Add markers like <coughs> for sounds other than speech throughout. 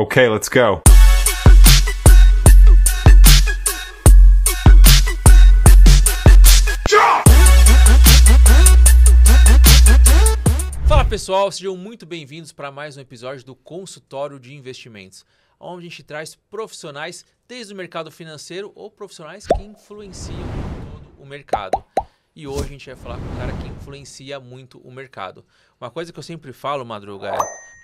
Okay, let's go. Fala pessoal, sejam muito bem-vindos para mais um episódio do Consultório de Investimentos, onde a gente traz profissionais desde o mercado financeiro ou profissionais que influenciam todo o mercado. E hoje a gente vai falar com um cara que influencia muito o mercado. Uma coisa que eu sempre falo, Madruga, é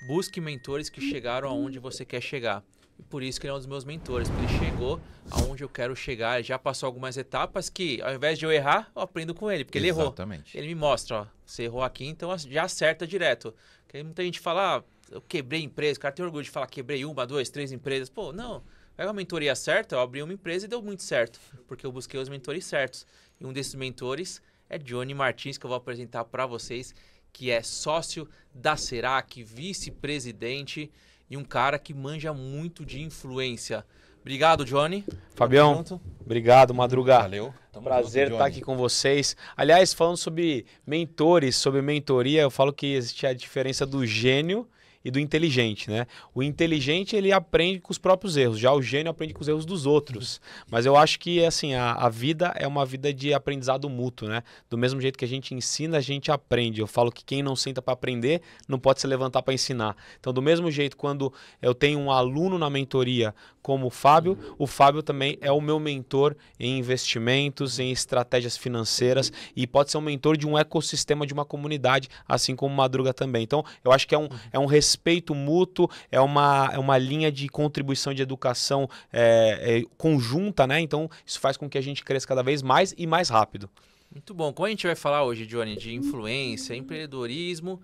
busque mentores que chegaram aonde você quer chegar. E por isso que ele é um dos meus mentores, porque ele chegou aonde eu quero chegar, ele já passou algumas etapas que, ao invés de eu errar, eu aprendo com ele, porque ele Exatamente. errou. Ele me mostra, ó, você errou aqui, então já acerta direto. Porque muita gente fala, ah, eu quebrei empresa, o cara tem orgulho de falar, quebrei uma, duas, três empresas. Pô, não, pega a mentoria certa, eu abri uma empresa e deu muito certo, porque eu busquei os mentores certos. E um desses mentores é Johnny Martins, que eu vou apresentar para vocês que é sócio da Serac, vice-presidente e um cara que manja muito de influência. Obrigado, Johnny. Fabião, obrigado, Madruga. Valeu. Tamo Prazer estar tá aqui com vocês. Aliás, falando sobre mentores, sobre mentoria, eu falo que existe a diferença do gênio e do inteligente, né? O inteligente ele aprende com os próprios erros, já o gênio aprende com os erros dos outros. Mas eu acho que assim a, a vida é uma vida de aprendizado mútuo, né? Do mesmo jeito que a gente ensina, a gente aprende. Eu falo que quem não senta para aprender não pode se levantar para ensinar. Então, do mesmo jeito, quando eu tenho um aluno na mentoria como o Fábio, o Fábio também é o meu mentor em investimentos, em estratégias financeiras e pode ser um mentor de um ecossistema de uma comunidade, assim como Madruga também. Então, eu acho que é um, é um respeito respeito mútuo, é uma, é uma linha de contribuição de educação é, é, conjunta, né? Então, isso faz com que a gente cresça cada vez mais e mais rápido. Muito bom. Como a gente vai falar hoje, Johnny, de influência, empreendedorismo,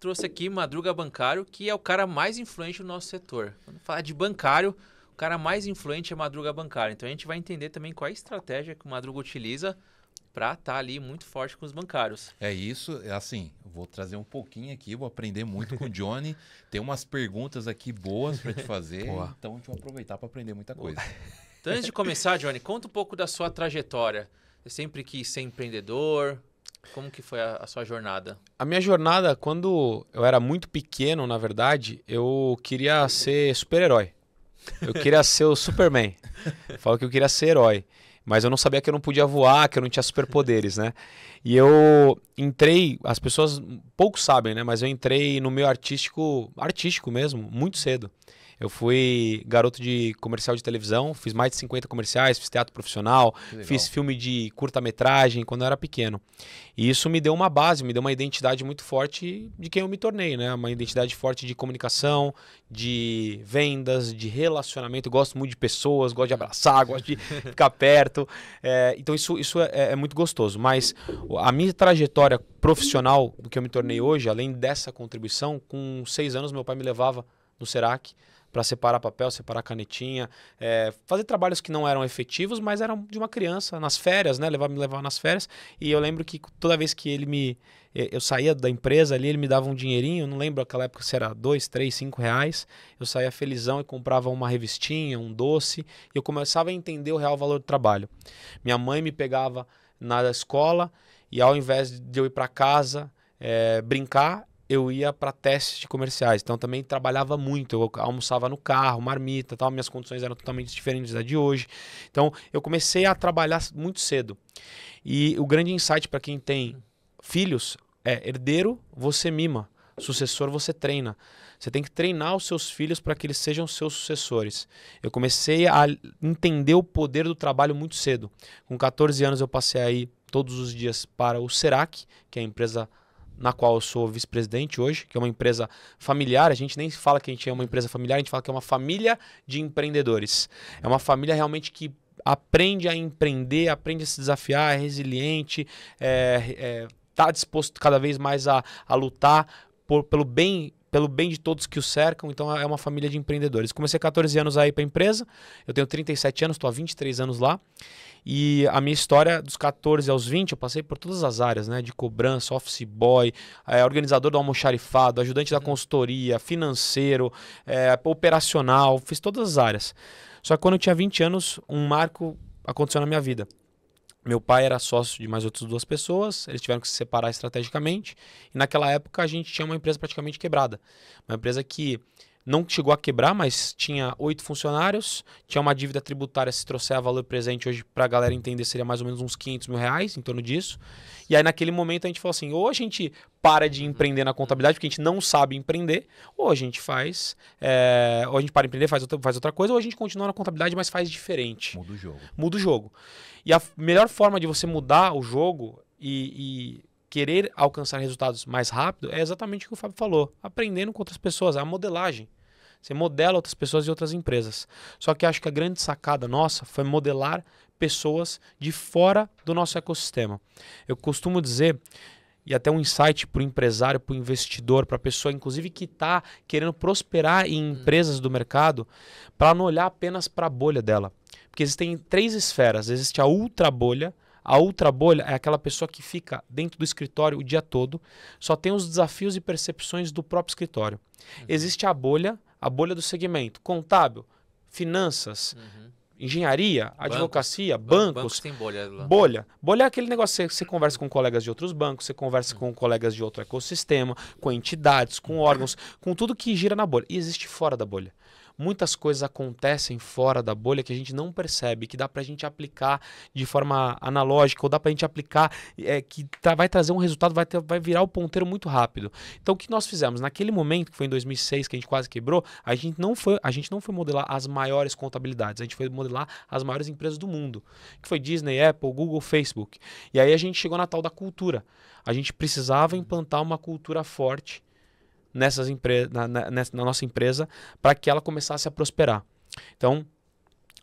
trouxe aqui Madruga Bancário, que é o cara mais influente do nosso setor. Quando falar de bancário, o cara mais influente é Madruga Bancário. Então, a gente vai entender também qual é a estratégia que o Madruga utiliza para estar tá ali muito forte com os bancários. É isso, é assim, Vou trazer um pouquinho aqui, vou aprender muito com o Johnny. <laughs> Tem umas perguntas aqui boas para te fazer, Boa. então gente vai aproveitar para aprender muita coisa. <laughs> Então, antes de começar, Johnny, conta um pouco da sua trajetória. Você sempre quis ser empreendedor? Como que foi a, a sua jornada? A minha jornada, quando eu era muito pequeno, na verdade, eu queria ser super-herói. Eu queria ser o Superman. Eu <laughs> falo que eu queria ser herói mas eu não sabia que eu não podia voar, que eu não tinha superpoderes, né? E eu entrei, as pessoas pouco sabem, né? Mas eu entrei no meio artístico, artístico mesmo, muito cedo. Eu fui garoto de comercial de televisão, fiz mais de 50 comerciais, fiz teatro profissional, fiz filme de curta-metragem quando eu era pequeno. E isso me deu uma base, me deu uma identidade muito forte de quem eu me tornei, né? Uma identidade forte de comunicação, de vendas, de relacionamento. Eu gosto muito de pessoas, gosto de abraçar, gosto de <laughs> ficar perto. É, então isso, isso é, é, é muito gostoso. Mas a minha trajetória profissional, do que eu me tornei hoje, além dessa contribuição, com seis anos meu pai me levava no Serac para separar papel, separar canetinha, é, fazer trabalhos que não eram efetivos, mas eram de uma criança, nas férias, né? Levar, me levar nas férias. E eu lembro que toda vez que ele me. Eh, eu saía da empresa ali, ele me dava um dinheirinho, não lembro aquela época se era dois, três, cinco reais. Eu saía felizão e comprava uma revistinha, um doce, e eu começava a entender o real valor do trabalho. Minha mãe me pegava na escola e ao invés de eu ir para casa é, brincar, eu ia para testes de comerciais. Então também trabalhava muito. Eu almoçava no carro, marmita, tal. Minhas condições eram totalmente diferentes da de hoje. Então eu comecei a trabalhar muito cedo. E o grande insight para quem tem filhos é herdeiro, você mima. Sucessor, você treina. Você tem que treinar os seus filhos para que eles sejam seus sucessores. Eu comecei a entender o poder do trabalho muito cedo. Com 14 anos eu passei aí todos os dias para o Serac, que é a empresa na qual eu sou vice-presidente hoje, que é uma empresa familiar. A gente nem fala que a gente é uma empresa familiar, a gente fala que é uma família de empreendedores. É uma família realmente que aprende a empreender, aprende a se desafiar, é resiliente, está é, é, tá disposto cada vez mais a, a lutar por, pelo bem pelo bem de todos que o cercam, então é uma família de empreendedores. Comecei 14 anos aí para a empresa, eu tenho 37 anos, estou há 23 anos lá. E a minha história dos 14 aos 20, eu passei por todas as áreas, né? De cobrança, office boy, é, organizador do almoxarifado, ajudante da uhum. consultoria, financeiro, é, operacional, fiz todas as áreas. Só que quando eu tinha 20 anos, um marco aconteceu na minha vida. Meu pai era sócio de mais outras duas pessoas, eles tiveram que se separar estrategicamente. E naquela época a gente tinha uma empresa praticamente quebrada. Uma empresa que não chegou a quebrar, mas tinha oito funcionários, tinha uma dívida tributária, se trouxer a valor presente hoje para a galera entender, seria mais ou menos uns 500 mil reais, em torno disso. E aí naquele momento a gente falou assim, ou a gente para de empreender na contabilidade, porque a gente não sabe empreender, ou a gente faz, é, ou a gente para de empreender, faz outra, faz outra coisa, ou a gente continua na contabilidade, mas faz diferente. Muda o jogo. Muda o jogo. E a melhor forma de você mudar o jogo e, e querer alcançar resultados mais rápido é exatamente o que o Fábio falou, aprendendo com outras pessoas, a modelagem. Você modela outras pessoas e outras empresas. Só que acho que a grande sacada nossa foi modelar pessoas de fora do nosso ecossistema. Eu costumo dizer e até um insight para o empresário, para o investidor, para a pessoa, inclusive, que está querendo prosperar em hum. empresas do mercado, para não olhar apenas para a bolha dela. Porque existem três esferas: existe a ultra bolha. A ultra bolha é aquela pessoa que fica dentro do escritório o dia todo, só tem os desafios e percepções do próprio escritório. Uhum. Existe a bolha, a bolha do segmento contábil, finanças, uhum. engenharia, advocacia, bancos. Bancos tem bolha. Bolha. Bolha é aquele negócio que você conversa com colegas de outros bancos, você conversa uhum. com colegas de outro ecossistema, com entidades, com uhum. órgãos, com tudo que gira na bolha. E existe fora da bolha muitas coisas acontecem fora da bolha que a gente não percebe, que dá para a gente aplicar de forma analógica, ou dá para a gente aplicar, é, que tá, vai trazer um resultado, vai, ter, vai virar o ponteiro muito rápido. Então, o que nós fizemos? Naquele momento, que foi em 2006, que a gente quase quebrou, a gente não foi, a gente não foi modelar as maiores contabilidades, a gente foi modelar as maiores empresas do mundo, que foi Disney, Apple, Google, Facebook. E aí a gente chegou na tal da cultura. A gente precisava uhum. implantar uma cultura forte nessas empre na, na, na nossa empresa para que ela começasse a prosperar. Então,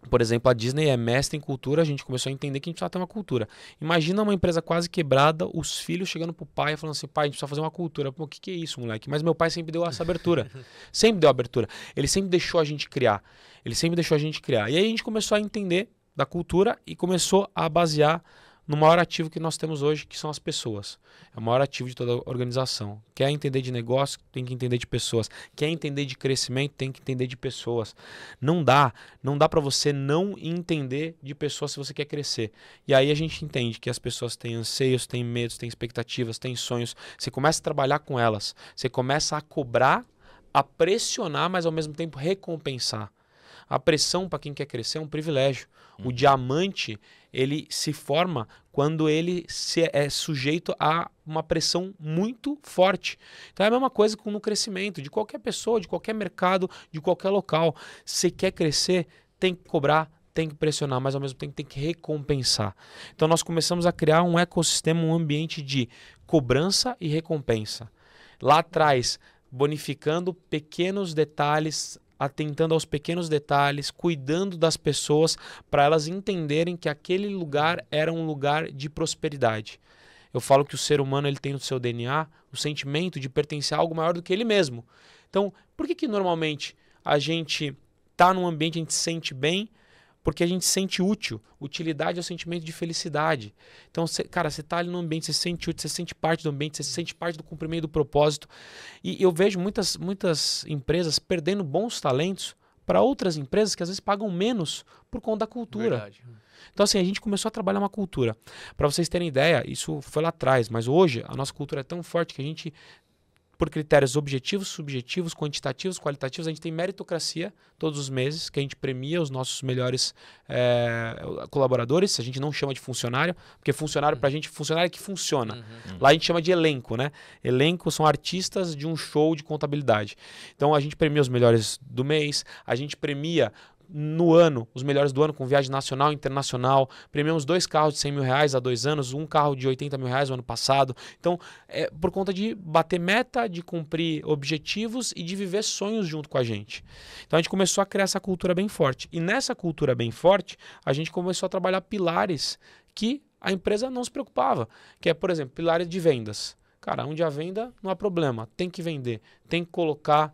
por exemplo, a Disney é mestre em cultura, a gente começou a entender que a gente precisa ter uma cultura. Imagina uma empresa quase quebrada, os filhos chegando pro pai e falando assim: pai, a gente precisa fazer uma cultura. Pô, o que, que é isso, moleque? Mas meu pai sempre deu essa abertura. <laughs> sempre deu abertura. Ele sempre deixou a gente criar. Ele sempre deixou a gente criar. E aí a gente começou a entender da cultura e começou a basear no maior ativo que nós temos hoje, que são as pessoas. É o maior ativo de toda organização. Quer entender de negócio, tem que entender de pessoas. Quer entender de crescimento, tem que entender de pessoas. Não dá, não dá para você não entender de pessoas se você quer crescer. E aí a gente entende que as pessoas têm anseios, têm medos, têm expectativas, têm sonhos. Você começa a trabalhar com elas, você começa a cobrar, a pressionar, mas ao mesmo tempo recompensar. A pressão para quem quer crescer é um privilégio. Hum. O uhum. diamante, ele se forma quando ele se, é sujeito a uma pressão muito forte. Então é a mesma coisa com no crescimento de qualquer pessoa, de qualquer mercado, de qualquer local. Se quer crescer, tem que cobrar, tem que pressionar, mas ao mesmo tempo tem que recompensar. Então nós começamos a criar um ecossistema, um ambiente de cobrança e recompensa. Lá atrás, bonificando pequenos detalhes atentando aos pequenos detalhes, cuidando das pessoas para elas entenderem que aquele lugar era um lugar de prosperidade. Eu falo que o ser humano ele tem no seu DNA o sentimento de pertencer a algo maior do que ele mesmo. Então, por que que normalmente a gente está num ambiente a gente se sente bem, porque a gente sente útil. Utilidade é o sentimento de felicidade. Então, cê, cara, você está ali no ambiente, você sente útil, você sente parte do ambiente, você sente parte do cumprimento do propósito. E eu vejo muitas, muitas empresas perdendo bons talentos para outras empresas que às vezes pagam menos por conta da cultura. Verdade. Então, assim, a gente começou a trabalhar uma cultura. Para vocês terem ideia, isso foi lá atrás, mas hoje a nossa cultura é tão forte que a gente por critérios objetivos, subjetivos, quantitativos, qualitativos. A gente tem meritocracia todos os meses, que a gente premia os nossos melhores é, colaboradores. A gente não chama de funcionário, porque funcionário uhum. para a gente, funcionário é que funciona. Uhum. Lá a gente chama de elenco, né? Elenco são artistas de um show de contabilidade. Então a gente premia os melhores do mês, a gente premia no ano, os melhores do ano, com viagem nacional e internacional. Premiamos dois carros de 100 mil reais há dois anos, um carro de 80 mil reais no ano passado. Então, é por conta de bater meta, de cumprir objetivos e de viver sonhos junto com a gente. Então, a gente começou a criar essa cultura bem forte. E nessa cultura bem forte, a gente começou a trabalhar pilares que a empresa não se preocupava. Que é, por exemplo, pilares de vendas. Cara, onde a venda não há problema, tem que vender, tem que colocar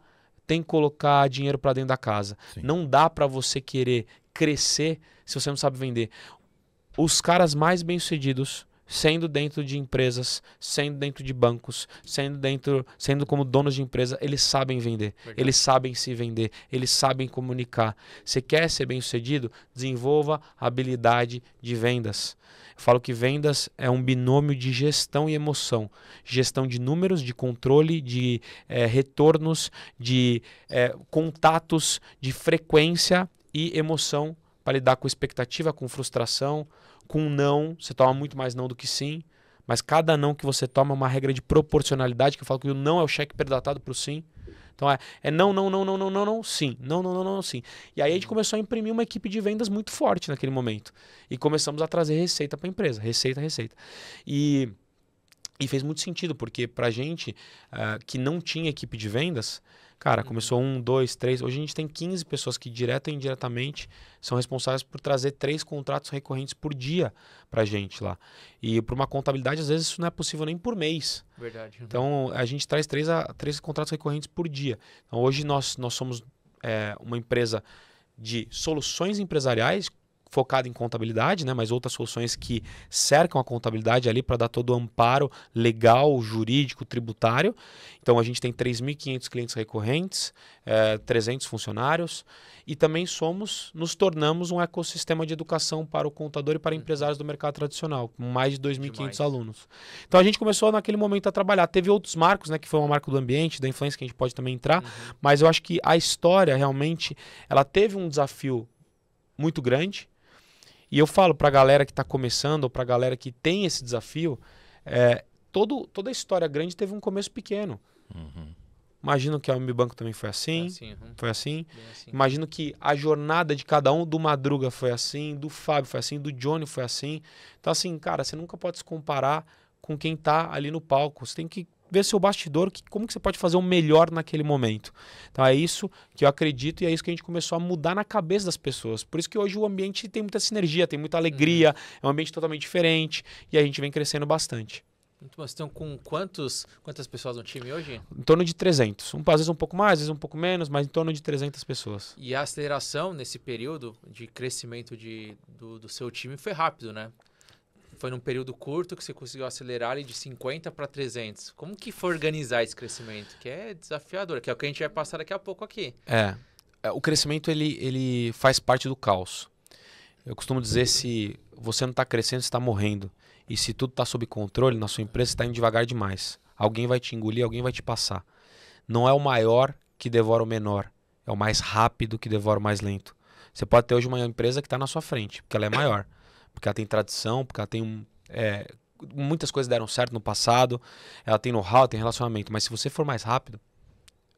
tem que colocar dinheiro para dentro da casa. Sim. Não dá para você querer crescer se você não sabe vender. Os caras mais bem-sucedidos sendo dentro de empresas, sendo dentro de bancos, sendo dentro, sendo como donos de empresa, eles sabem vender, Legal. eles sabem se vender, eles sabem comunicar. Você quer ser bem-sucedido? Desenvolva habilidade de vendas. Eu falo que vendas é um binômio de gestão e emoção, gestão de números, de controle, de é, retornos, de é, contatos, de frequência e emoção para lidar com expectativa, com frustração, com não, você toma muito mais não do que sim. Mas cada não que você toma é uma regra de proporcionalidade, que eu falo que o não é o cheque predatado para o sim. Então é, é não, não, não, não, não, não, não, sim. Não, não, não, não, sim. E aí a gente começou a imprimir uma equipe de vendas muito forte naquele momento. E começamos a trazer receita para a empresa. Receita, receita. E, e fez muito sentido, porque para a gente uh, que não tinha equipe de vendas, Cara, uhum. começou um, dois, três. Hoje a gente tem 15 pessoas que, direta ou indiretamente, são responsáveis por trazer três contratos recorrentes por dia pra gente lá. E para uma contabilidade, às vezes, isso não é possível nem por mês. Verdade. Então, a gente traz três, a, três contratos recorrentes por dia. Então, hoje nós, nós somos é, uma empresa de soluções empresariais focado em contabilidade, né, mas outras soluções que cercam a contabilidade ali para dar todo o amparo legal, jurídico, tributário. Então a gente tem 3.500 clientes recorrentes, é, eh, 300 funcionários e também somos, nos tornamos um ecossistema de educação para o contador e para empresários do mercado tradicional, com mais de 2.500 alunos. Então a gente começou naquele momento a trabalhar. Teve outros marcos, né, que foi uma marca do ambiente, da influência que a gente pode também entrar, uhum. mas eu acho que a história realmente ela teve um desafio muito grande e eu falo para a galera que está começando, ou para a galera que tem esse desafio, é, todo, toda a história grande teve um começo pequeno. Uhum. Imagino que a Unibanco também foi assim. É assim uhum. Foi assim. assim. Imagino que a jornada de cada um, do Madruga foi assim, do Fábio foi assim, do Johnny foi assim. Então, assim, cara, você nunca pode se comparar com quem está ali no palco. Você tem que ver seu bastidor, que, como que você pode fazer o melhor naquele momento. Então é isso que eu acredito e é isso que a gente começou a mudar na cabeça das pessoas. Por isso que hoje o ambiente tem muita sinergia, tem muita alegria, uhum. é um ambiente totalmente diferente e a gente vem crescendo bastante. Muito bom. Vocês estão com quantos, quantas pessoas no time hoje? Em torno de 300. Um, às vezes um pouco mais, às vezes um pouco menos, mas em torno de 300 pessoas. E a aceleração nesse período de crescimento de, do, do seu time foi rápido, né? foi num período curto que você conseguiu acelerar ele de 50 para 300. Como que foi organizar esse crescimento? Que é desafiador, que é o que a gente vai passar daqui a pouco aqui. É. é o crescimento ele, ele faz parte do caos. Eu costumo dizer se você não está crescendo, você está morrendo. E se tudo está sob controle, na sua empresa está indo devagar demais. Alguém vai te engolir, alguém vai te passar. Não é o maior que devora o menor. É o mais rápido que devora o mais lento. Você pode ter hoje uma empresa que está na sua frente, porque ela é maior porque ela tem tradição, porque ela tem um, é, muitas coisas deram certo no passado, ela tem know-how, tem relacionamento, mas se você for mais rápido,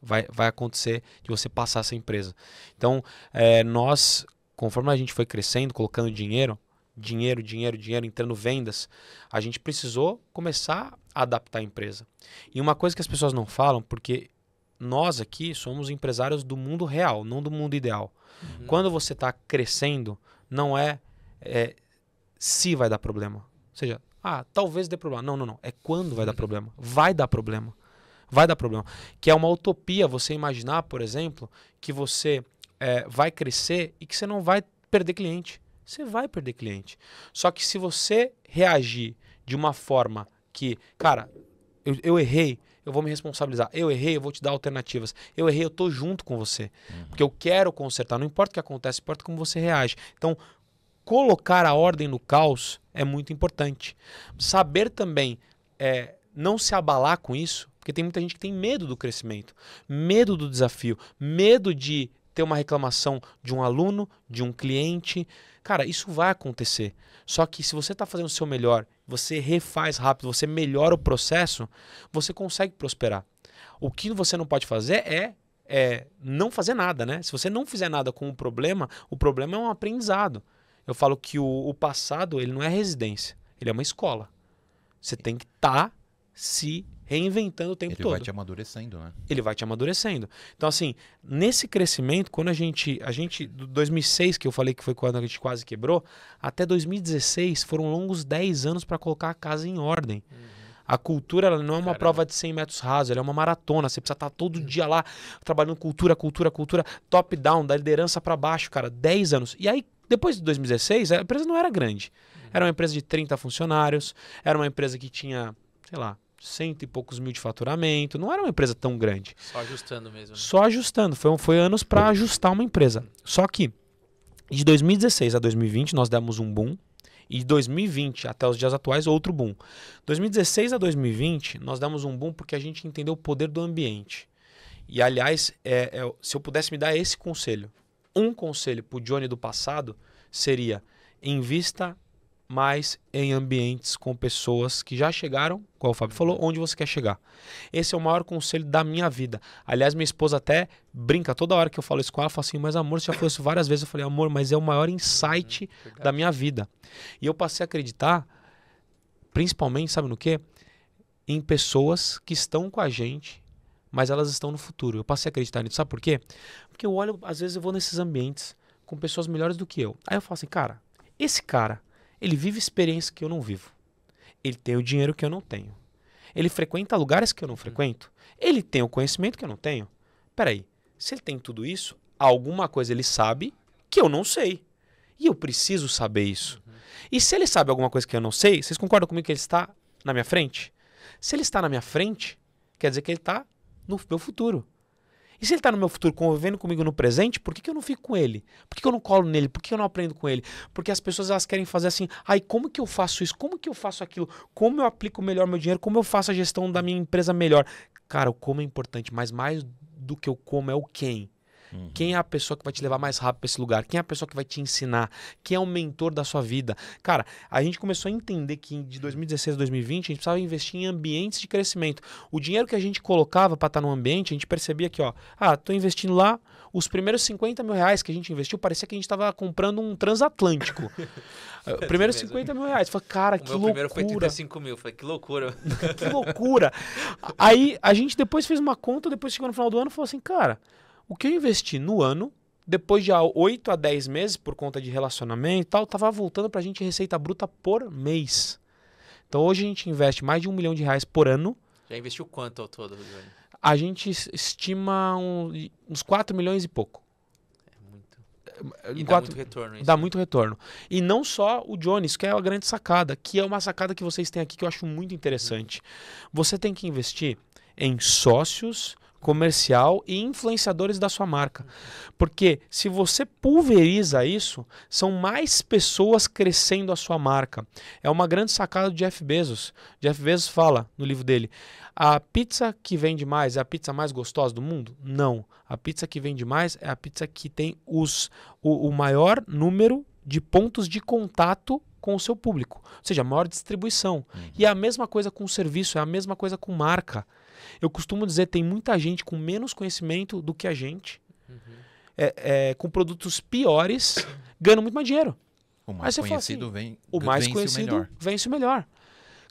vai, vai acontecer de você passar essa empresa. Então, é, nós, conforme a gente foi crescendo, colocando dinheiro, dinheiro, dinheiro, dinheiro, entrando vendas, a gente precisou começar a adaptar a empresa. E uma coisa que as pessoas não falam, porque nós aqui somos empresários do mundo real, não do mundo ideal. Uhum. Quando você está crescendo, não é, é se vai dar problema. Ou seja, ah, talvez dê problema. Não, não, não. É quando vai dar problema. Vai dar problema. Vai dar problema. Que é uma utopia você imaginar, por exemplo, que você é, vai crescer e que você não vai perder cliente. Você vai perder cliente. Só que se você reagir de uma forma que, cara, eu, eu errei, eu vou me responsabilizar. Eu errei, eu vou te dar alternativas. Eu errei, eu tô junto com você. Uhum. Porque eu quero consertar. Não importa o que acontece, importa como você reage. Então, colocar a ordem no caos é muito importante. Saber também é, não se abalar com isso, porque tem muita gente que tem medo do crescimento, medo do desafio, medo de ter uma reclamação de um aluno, de um cliente. Cara, isso vai acontecer. Só que se você está fazendo o seu melhor, você refaz rápido, você melhora o processo, você consegue prosperar. O que você não pode fazer é é, não fazer nada, né? Se você não fizer nada com o problema, o problema é um aprendizado. Eu falo que o, o passado, ele não é residência, ele é uma escola. Você tem que estar tá se reinventando o tempo ele todo. Ele vai te amadurecendo, né? Ele vai te amadurecendo. Então, assim, nesse crescimento, quando a gente. A gente, 2006, que eu falei que foi quando a gente quase quebrou, até 2016 foram longos 10 anos para colocar a casa em ordem. Uhum. A cultura ela não é uma Caramba. prova de 100 metros raso, ela é uma maratona. Você precisa estar tá todo dia lá trabalhando cultura, cultura, cultura, top-down, da liderança para baixo, cara. 10 anos. E aí, depois de 2016, a empresa não era grande. Era uma empresa de 30 funcionários, era uma empresa que tinha, sei lá, cento e poucos mil de faturamento. Não era uma empresa tão grande. Só ajustando mesmo. Né? Só ajustando. Foi, foi anos para ajustar uma empresa. Só que de 2016 a 2020 nós demos um boom. E de 2020 até os dias atuais, outro boom. 2016 a 2020, nós demos um boom porque a gente entendeu o poder do ambiente. E, aliás, é, é, se eu pudesse me dar esse conselho um conselho para o Johnny do passado seria: invista mais em ambientes com pessoas que já chegaram, como o Fábio falou, onde você quer chegar. Esse é o maior conselho da minha vida. Aliás, minha esposa até brinca toda hora que eu falo isso com ela, ela fala assim: "Mas amor, você já falou isso várias vezes". Eu falei: "Amor, mas é o maior insight hum, da minha vida". E eu passei a acreditar principalmente, sabe no quê? Em pessoas que estão com a gente, mas elas estão no futuro. Eu passei a acreditar nisso, sabe por quê? Porque eu olho, às vezes eu vou nesses ambientes com pessoas melhores do que eu. Aí eu falo assim, cara, esse cara, ele vive experiências que eu não vivo. Ele tem o dinheiro que eu não tenho. Ele frequenta lugares que eu não hum. frequento. Ele tem o conhecimento que eu não tenho. Peraí, se ele tem tudo isso, alguma coisa ele sabe que eu não sei. E eu preciso saber isso. Uhum. E se ele sabe alguma coisa que eu não sei, vocês concordam comigo que ele está na minha frente? Se ele está na minha frente, quer dizer que ele está no meu futuro. E se ele está no meu futuro convivendo comigo no presente, por que, que eu não fico com ele? Por que, que eu não colo nele? Por que, que eu não aprendo com ele? Porque as pessoas elas querem fazer assim, ai, como que eu faço isso? Como que eu faço aquilo? Como eu aplico melhor meu dinheiro? Como eu faço a gestão da minha empresa melhor? Cara, o como é importante, mas mais do que o como é o quem. Uhum. Quem é a pessoa que vai te levar mais rápido para esse lugar? Quem é a pessoa que vai te ensinar? Quem é o mentor da sua vida? Cara, a gente começou a entender que de 2016 a 2020 a gente precisava investir em ambientes de crescimento. O dinheiro que a gente colocava para estar tá no ambiente, a gente percebia que, ó, ah, tô investindo lá, os primeiros 50 mil reais que a gente investiu, parecia que a gente estava comprando um transatlântico. <laughs> É primeiros 50 mil reais. Falei, cara, o que meu loucura. primeiro foi 35 mil. Falei, que loucura. <laughs> que loucura. Aí a gente depois fez uma conta, depois chegou no final do ano e falou assim, cara, o que eu investi no ano, depois de 8 a 10 meses, por conta de relacionamento e tal, estava voltando para a gente receita bruta por mês. Então hoje a gente investe mais de um milhão de reais por ano. Já investiu quanto ao todo, A gente estima um, uns 4 milhões e pouco. É muito. É, quatro, dá muito retorno. Isso, dá né? muito retorno. E não só o isso que é a grande sacada, que é uma sacada que vocês têm aqui que eu acho muito interessante. Uhum. Você tem que investir em sócios comercial e influenciadores da sua marca. Porque se você pulveriza isso, são mais pessoas crescendo a sua marca. É uma grande sacada do Jeff Bezos. Jeff Bezos fala no livro dele: a pizza que vende mais é a pizza mais gostosa do mundo? Não. A pizza que vende mais é a pizza que tem os, o, o maior número de pontos de contato com o seu público, ou seja, maior distribuição. Uhum. E é a mesma coisa com o serviço, é a mesma coisa com marca. Eu costumo dizer, tem muita gente com menos conhecimento do que a gente, uhum. é, é, com produtos piores, ganhando muito mais dinheiro. O mais assim, conhecido assim, vem O mais vence conhecido o vence o melhor.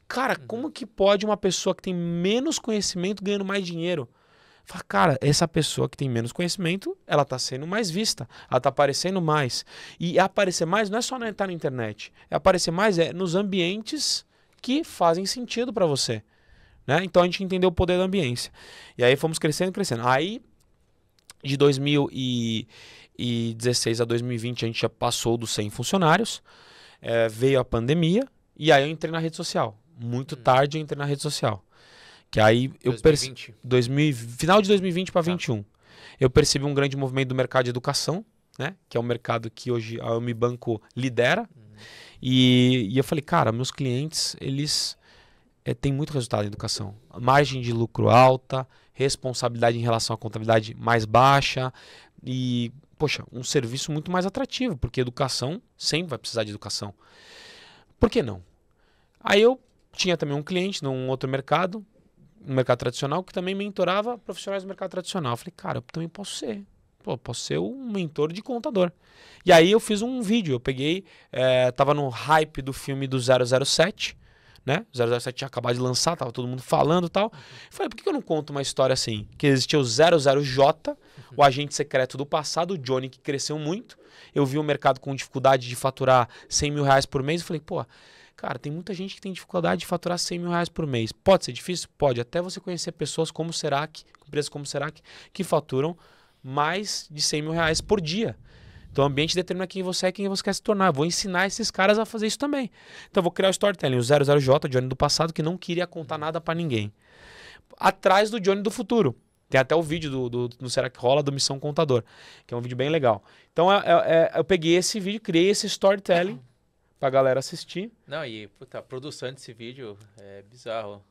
Cara, uhum. como que pode uma pessoa que tem menos conhecimento ganhando mais dinheiro? Fala, cara, essa pessoa que tem menos conhecimento, ela tá sendo mais vista, ela tá aparecendo mais. E aparecer mais não é só estar na internet, é aparecer mais é nos ambientes que fazem sentido para você. Né? Então a gente entendeu o poder da ambiência. E aí fomos crescendo, crescendo. Aí, de 2016 a 2020, a gente já passou dos 100 funcionários. É, veio a pandemia. E aí eu entrei na rede social. Muito hum. tarde eu entrei na rede social. Que aí eu percebi. 2000... Final de 2020 para tá. 21. Eu percebi um grande movimento do mercado de educação, né? Que é um mercado que hoje a Unibanco lidera. Hum. E, e eu falei, cara, meus clientes, eles é, tem muito resultado em educação. Margem de lucro alta, responsabilidade em relação à contabilidade mais baixa e, poxa, um serviço muito mais atrativo, porque educação sempre vai precisar de educação. Por que não? Aí eu tinha também um cliente num outro mercado, no mercado tradicional, que também mentorava profissionais do mercado tradicional. Eu falei, cara, eu também posso ser. Pô, posso ser um mentor de contador. E aí eu fiz um vídeo, eu peguei, é, tava no hype do filme do 007, né? 007 tinha acabado de lançar, tava todo mundo falando e tal. Falei, por que eu não conto uma história assim? Que existia o 00J, uhum. o agente secreto do passado, o Johnny, que cresceu muito. Eu vi o mercado com dificuldade de faturar 100 mil reais por mês e falei, pô, cara, tem muita gente que tem dificuldade de faturar 100 mil reais por mês. Pode ser difícil? Pode. Até você conhecer pessoas como Serac, empresas como Serac, que faturam mais de 100 mil reais por dia. Então o ambiente determina quem você é quem você quer se tornar. vou ensinar esses caras a fazer isso também. Então vou criar o storytelling, o 00J, Johnny do passado, que não queria contar nada para ninguém. Atrás do Johnny do futuro. Tem até o vídeo do, do, do Será que Rola do Missão Contador, que é um vídeo bem legal. Então é, é, é eu peguei esse vídeo, criei esse storytelling pra galera assistir. Não, e puta, a produção desse vídeo é bizarro.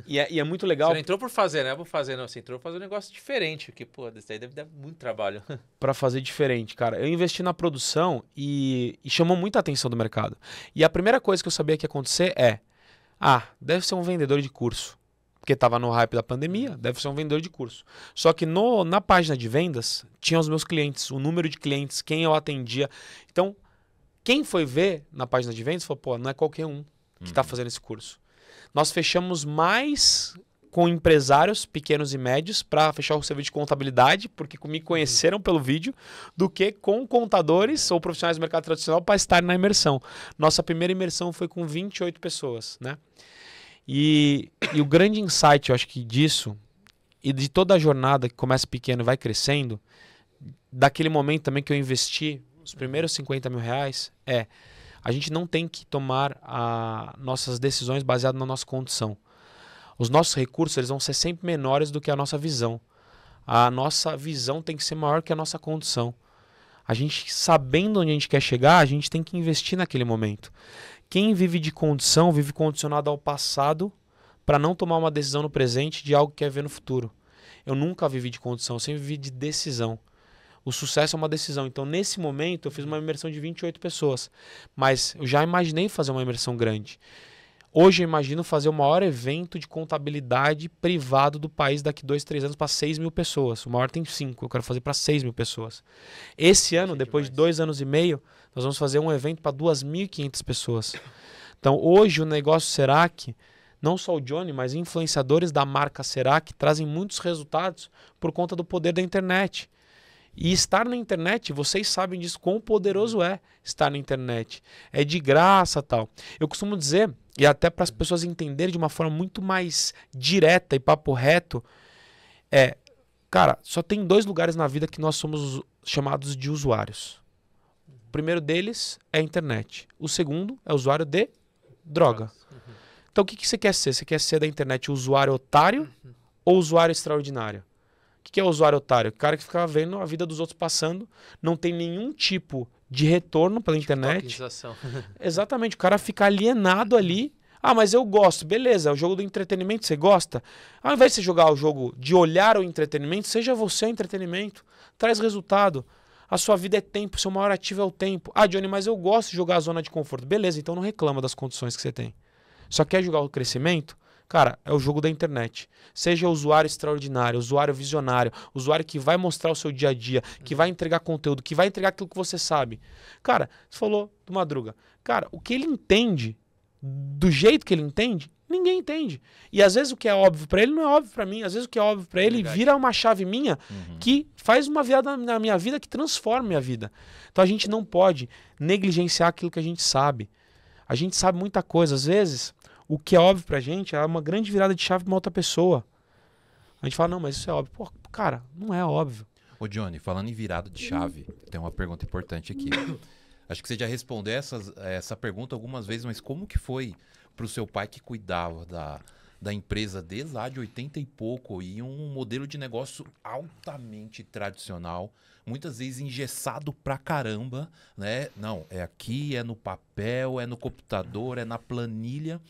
<laughs> E é, e é, muito legal. Você não entrou por fazer, né? Por fazer, não. Você entrou por fazer um negócio diferente, porque, pô, isso aí deve dar muito trabalho. <laughs> para fazer diferente, cara. Eu investi na produção e, e chamou muita atenção do mercado. E a primeira coisa que eu sabia que ia acontecer é: ah, deve ser um vendedor de curso. Porque estava no hype da pandemia, deve ser um vendedor de curso. Só que no, na página de vendas, tinha os meus clientes, o número de clientes, quem eu atendia. Então, quem foi ver na página de vendas falou, pô, não é qualquer um que está uhum. fazendo esse curso. Nós fechamos mais com empresários pequenos e médios para fechar o serviço de contabilidade, porque me conheceram pelo vídeo, do que com contadores ou profissionais do mercado tradicional para estar na imersão. Nossa primeira imersão foi com 28 pessoas, né? E, e o grande insight, eu acho que disso, e de toda a jornada que começa pequeno e vai crescendo, daquele momento também que eu investi os primeiros 50 mil reais, é a gente não tem que tomar a, ah, nossas decisões baseadas na nossa condição. Os nossos recursos eles vão ser sempre menores do que a nossa visão. A nossa visão tem que ser maior que a nossa condição. A gente sabendo onde a gente quer chegar, a gente tem que investir naquele momento. Quem vive de condição vive condicionado ao passado para não tomar uma decisão no presente de algo que quer ver no futuro. Eu nunca vivi de condição, eu sempre vivi de decisão. O sucesso é uma decisão. Então, nesse momento, eu fiz uma uhum. imersão de 28 pessoas. Mas eu já imaginei fazer uma imersão grande. Hoje eu imagino fazer o maior evento de contabilidade privado do país daqui dois, três anos para 6 mil pessoas. O maior tem 5, eu quero fazer para 6 mil pessoas. Esse ano, depois de dois anos e meio, nós vamos fazer um evento para 2.500 pessoas. Então hoje o negócio será que não só o Johnny, mas influenciadores da marca Será que trazem muitos resultados por conta do poder da internet. E estar na internet, vocês sabem disso, quão poderoso é estar na internet. É de graça tal. Eu costumo dizer, e até para as pessoas entenderem de uma forma muito mais direta e papo reto, é, cara, só tem dois lugares na vida que nós somos chamados de usuários. O primeiro deles é a internet. O segundo é usuário de droga. Uhum. Então o que, que você quer ser? Você quer ser da internet usuário otário uhum. ou usuário extraordinário? que, que é o usuário otário? O cara que fica vendo a vida dos outros passando, não tem nenhum tipo de retorno pela tipo internet. <laughs> <laughs> Exatamente, o cara fica alienado ali. Ah, mas eu gosto, beleza, é o jogo do entretenimento, você gosta? Ao invés de você jogar o jogo de olhar o entretenimento, seja você o entretenimento, traz resultado. A sua vida é tempo, seu maior ativo é o tempo. Ah, Johnny, mas eu gosto de jogar a zona de conforto. Beleza, então não reclama das condições que você tem. Só quer jogar o crescimento? Cara, é o jogo da internet. Seja usuário extraordinário, usuário visionário, usuário que vai mostrar o seu dia a dia, que uhum. vai entregar conteúdo, que vai entregar aquilo que você sabe. Cara, você falou do Madruga. Cara, o que ele entende, do jeito que ele entende, ninguém entende. E às vezes o que é óbvio para ele não é óbvio para mim. Às vezes o que é óbvio para ele Verdade. vira uma chave minha uhum. que faz uma viada na minha vida que transforma minha vida. Então a gente não pode negligenciar aquilo que a gente sabe. A gente sabe muita coisa. Às vezes, o que é óbvio pra gente é uma grande virada de chave pra uma outra pessoa. A gente fala, não, mas isso é óbvio. Pô, cara, não é óbvio. Ô, Johnny, falando em virada de chave, tem uma pergunta importante aqui. <coughs> Acho que você já respondeu essas, essa pergunta algumas vezes, mas como que foi pro seu pai que cuidava da, da empresa desde lá de 80 e pouco e um modelo de negócio altamente tradicional, muitas vezes engessado pra caramba, né? Não, é aqui, é no papel, é no computador, é na planilha.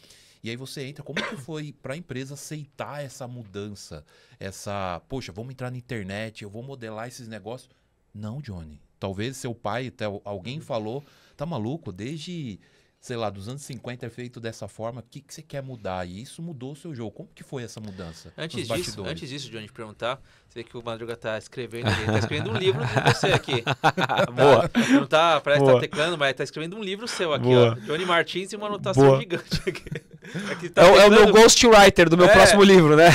E aí você entra. Como que foi para a empresa aceitar essa mudança? Essa, poxa, vamos entrar na internet, eu vou modelar esses negócios. Não, Johnny. Talvez seu pai, até alguém uhum. falou, tá maluco, desde sei lá, dos anos 50 é feito dessa forma, o que, que você quer mudar? E isso mudou o seu jogo. Como que foi essa mudança? Antes, disso, antes disso, Johnny, perguntar, você vê que o Madruga tá escrevendo, ele tá escrevendo um livro de você aqui. <laughs> Tá? Boa. Tá, não tá, parece que tá teclando, mas tá escrevendo um livro seu aqui, Boa. ó. Johnny Martins e uma anotação Boa. gigante aqui. <laughs> tá é, o, é, o meu ghostwriter do meu é, próximo livro, né?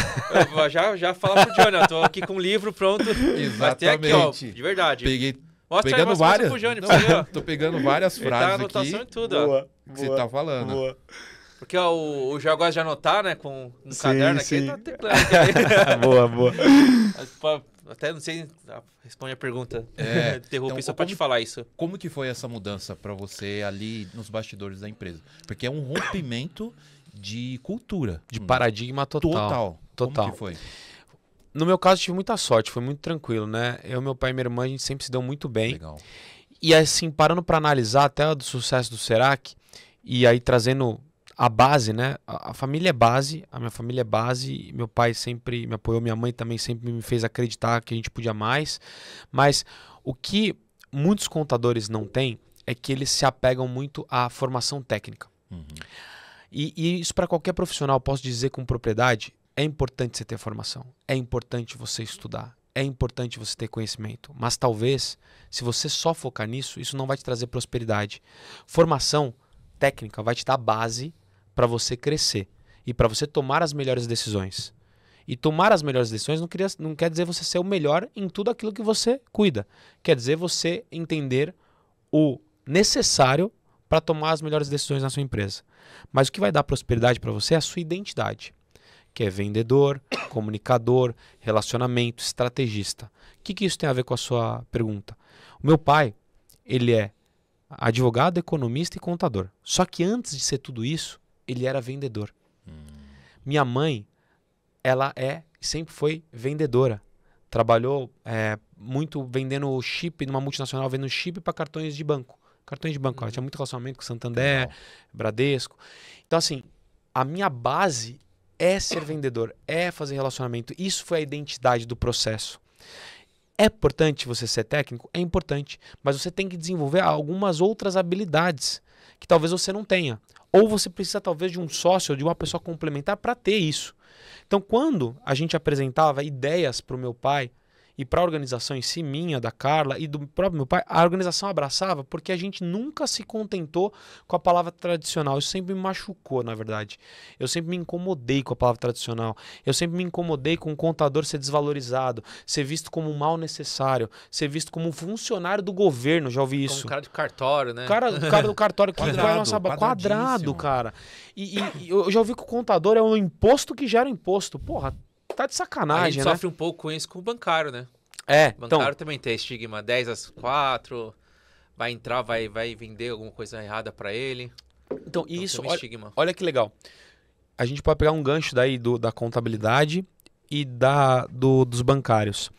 Já, já fala pro Johnny, ó, tô aqui com um livro pronto. Exatamente. Mas tem aqui, ó, de verdade. Peguei Mostra pegando várias. Pro não, tô pegando várias tá frases. Tá anotação aqui. e tudo, boa, ó. Que você tá falando. Boa. Porque ó, o, o já gosta de anotar, né? Com um sim, caderno sim. Tá aqui. Tá <laughs> aqui. boa, boa. Até não sei, ah, responde a pergunta. É, <laughs> Interrompi então, só para te falar isso. Como que foi essa mudança para você ali nos bastidores da empresa? Porque é um rompimento de cultura. De paradigma total. Total. Total. Como que foi? no meu caso, tive muita sorte, foi muito tranquilo, né? Eu, meu pai e minha irmã, a gente sempre se deu muito bem. Legal. E assim, parando para analisar até do sucesso do Serac, e aí trazendo a base, né? A, a, família é base, a minha família é base, meu pai sempre me apoiou, minha mãe também sempre me fez acreditar que a gente podia mais. Mas o que muitos contadores não têm é que eles se apegam muito à formação técnica. Uhum. E, e isso para qualquer profissional, posso dizer com propriedade, é importante você ter formação, é importante você estudar, é importante você ter conhecimento, mas talvez, se você só focar nisso, isso não vai te trazer prosperidade. Formação técnica vai te dar base para você crescer e para você tomar as melhores decisões. E tomar as melhores decisões não, queria, não quer dizer você ser o melhor em tudo aquilo que você cuida. Quer dizer você entender o necessário para tomar as melhores decisões na sua empresa. Mas o que vai dar prosperidade para você é a sua identidade que é vendedor, comunicador, relacionamento, estrategista. O que, que isso tem a ver com a sua pergunta? O meu pai, ele é advogado, economista e contador. Só que antes de ser tudo isso, ele era vendedor. Hum. Minha mãe, ela é sempre foi vendedora. Trabalhou é, muito vendendo chip numa multinacional, vendendo chip para cartões de banco. Cartões de banco, hum. ela tinha hum. muito relacionamento com Santander, Legal. Bradesco. Então, assim, a minha base é ser vendedor, é fazer relacionamento. Isso foi a identidade do processo. É importante você ser técnico? É importante. Mas você tem que desenvolver algumas outras habilidades que talvez você não tenha. Ou você precisa, talvez, de um sócio, de uma pessoa complementar para ter isso. Então, quando a gente apresentava ideias para o meu pai, e para a organização em si, minha, da Carla e do próprio meu pai, a organização abraçava porque a gente nunca se contentou com a palavra tradicional. Isso sempre me machucou, na verdade. Eu sempre me incomodei com a palavra tradicional. Eu sempre me incomodei com o contador ser desvalorizado, ser visto como um mal necessário, ser visto como um funcionário do governo. Já ouvi isso. Como um cara de cartório, né? Cara, o cara do cartório que quadrado, vai nossa quadrado, cara. E, e, eu já ouvi que o contador é um imposto que gera imposto. Porra, tá de sacanagem, a gente né? sofre um pouco com isso com o bancário, né? É, o bancário então... também tem estigma 10 às 4, vai entrar, vai, vai vender alguma coisa errada para ele. Então, e então, isso, um olha, olha, que legal. A gente pode pegar um gancho daí do, da contabilidade e da do, dos bancários.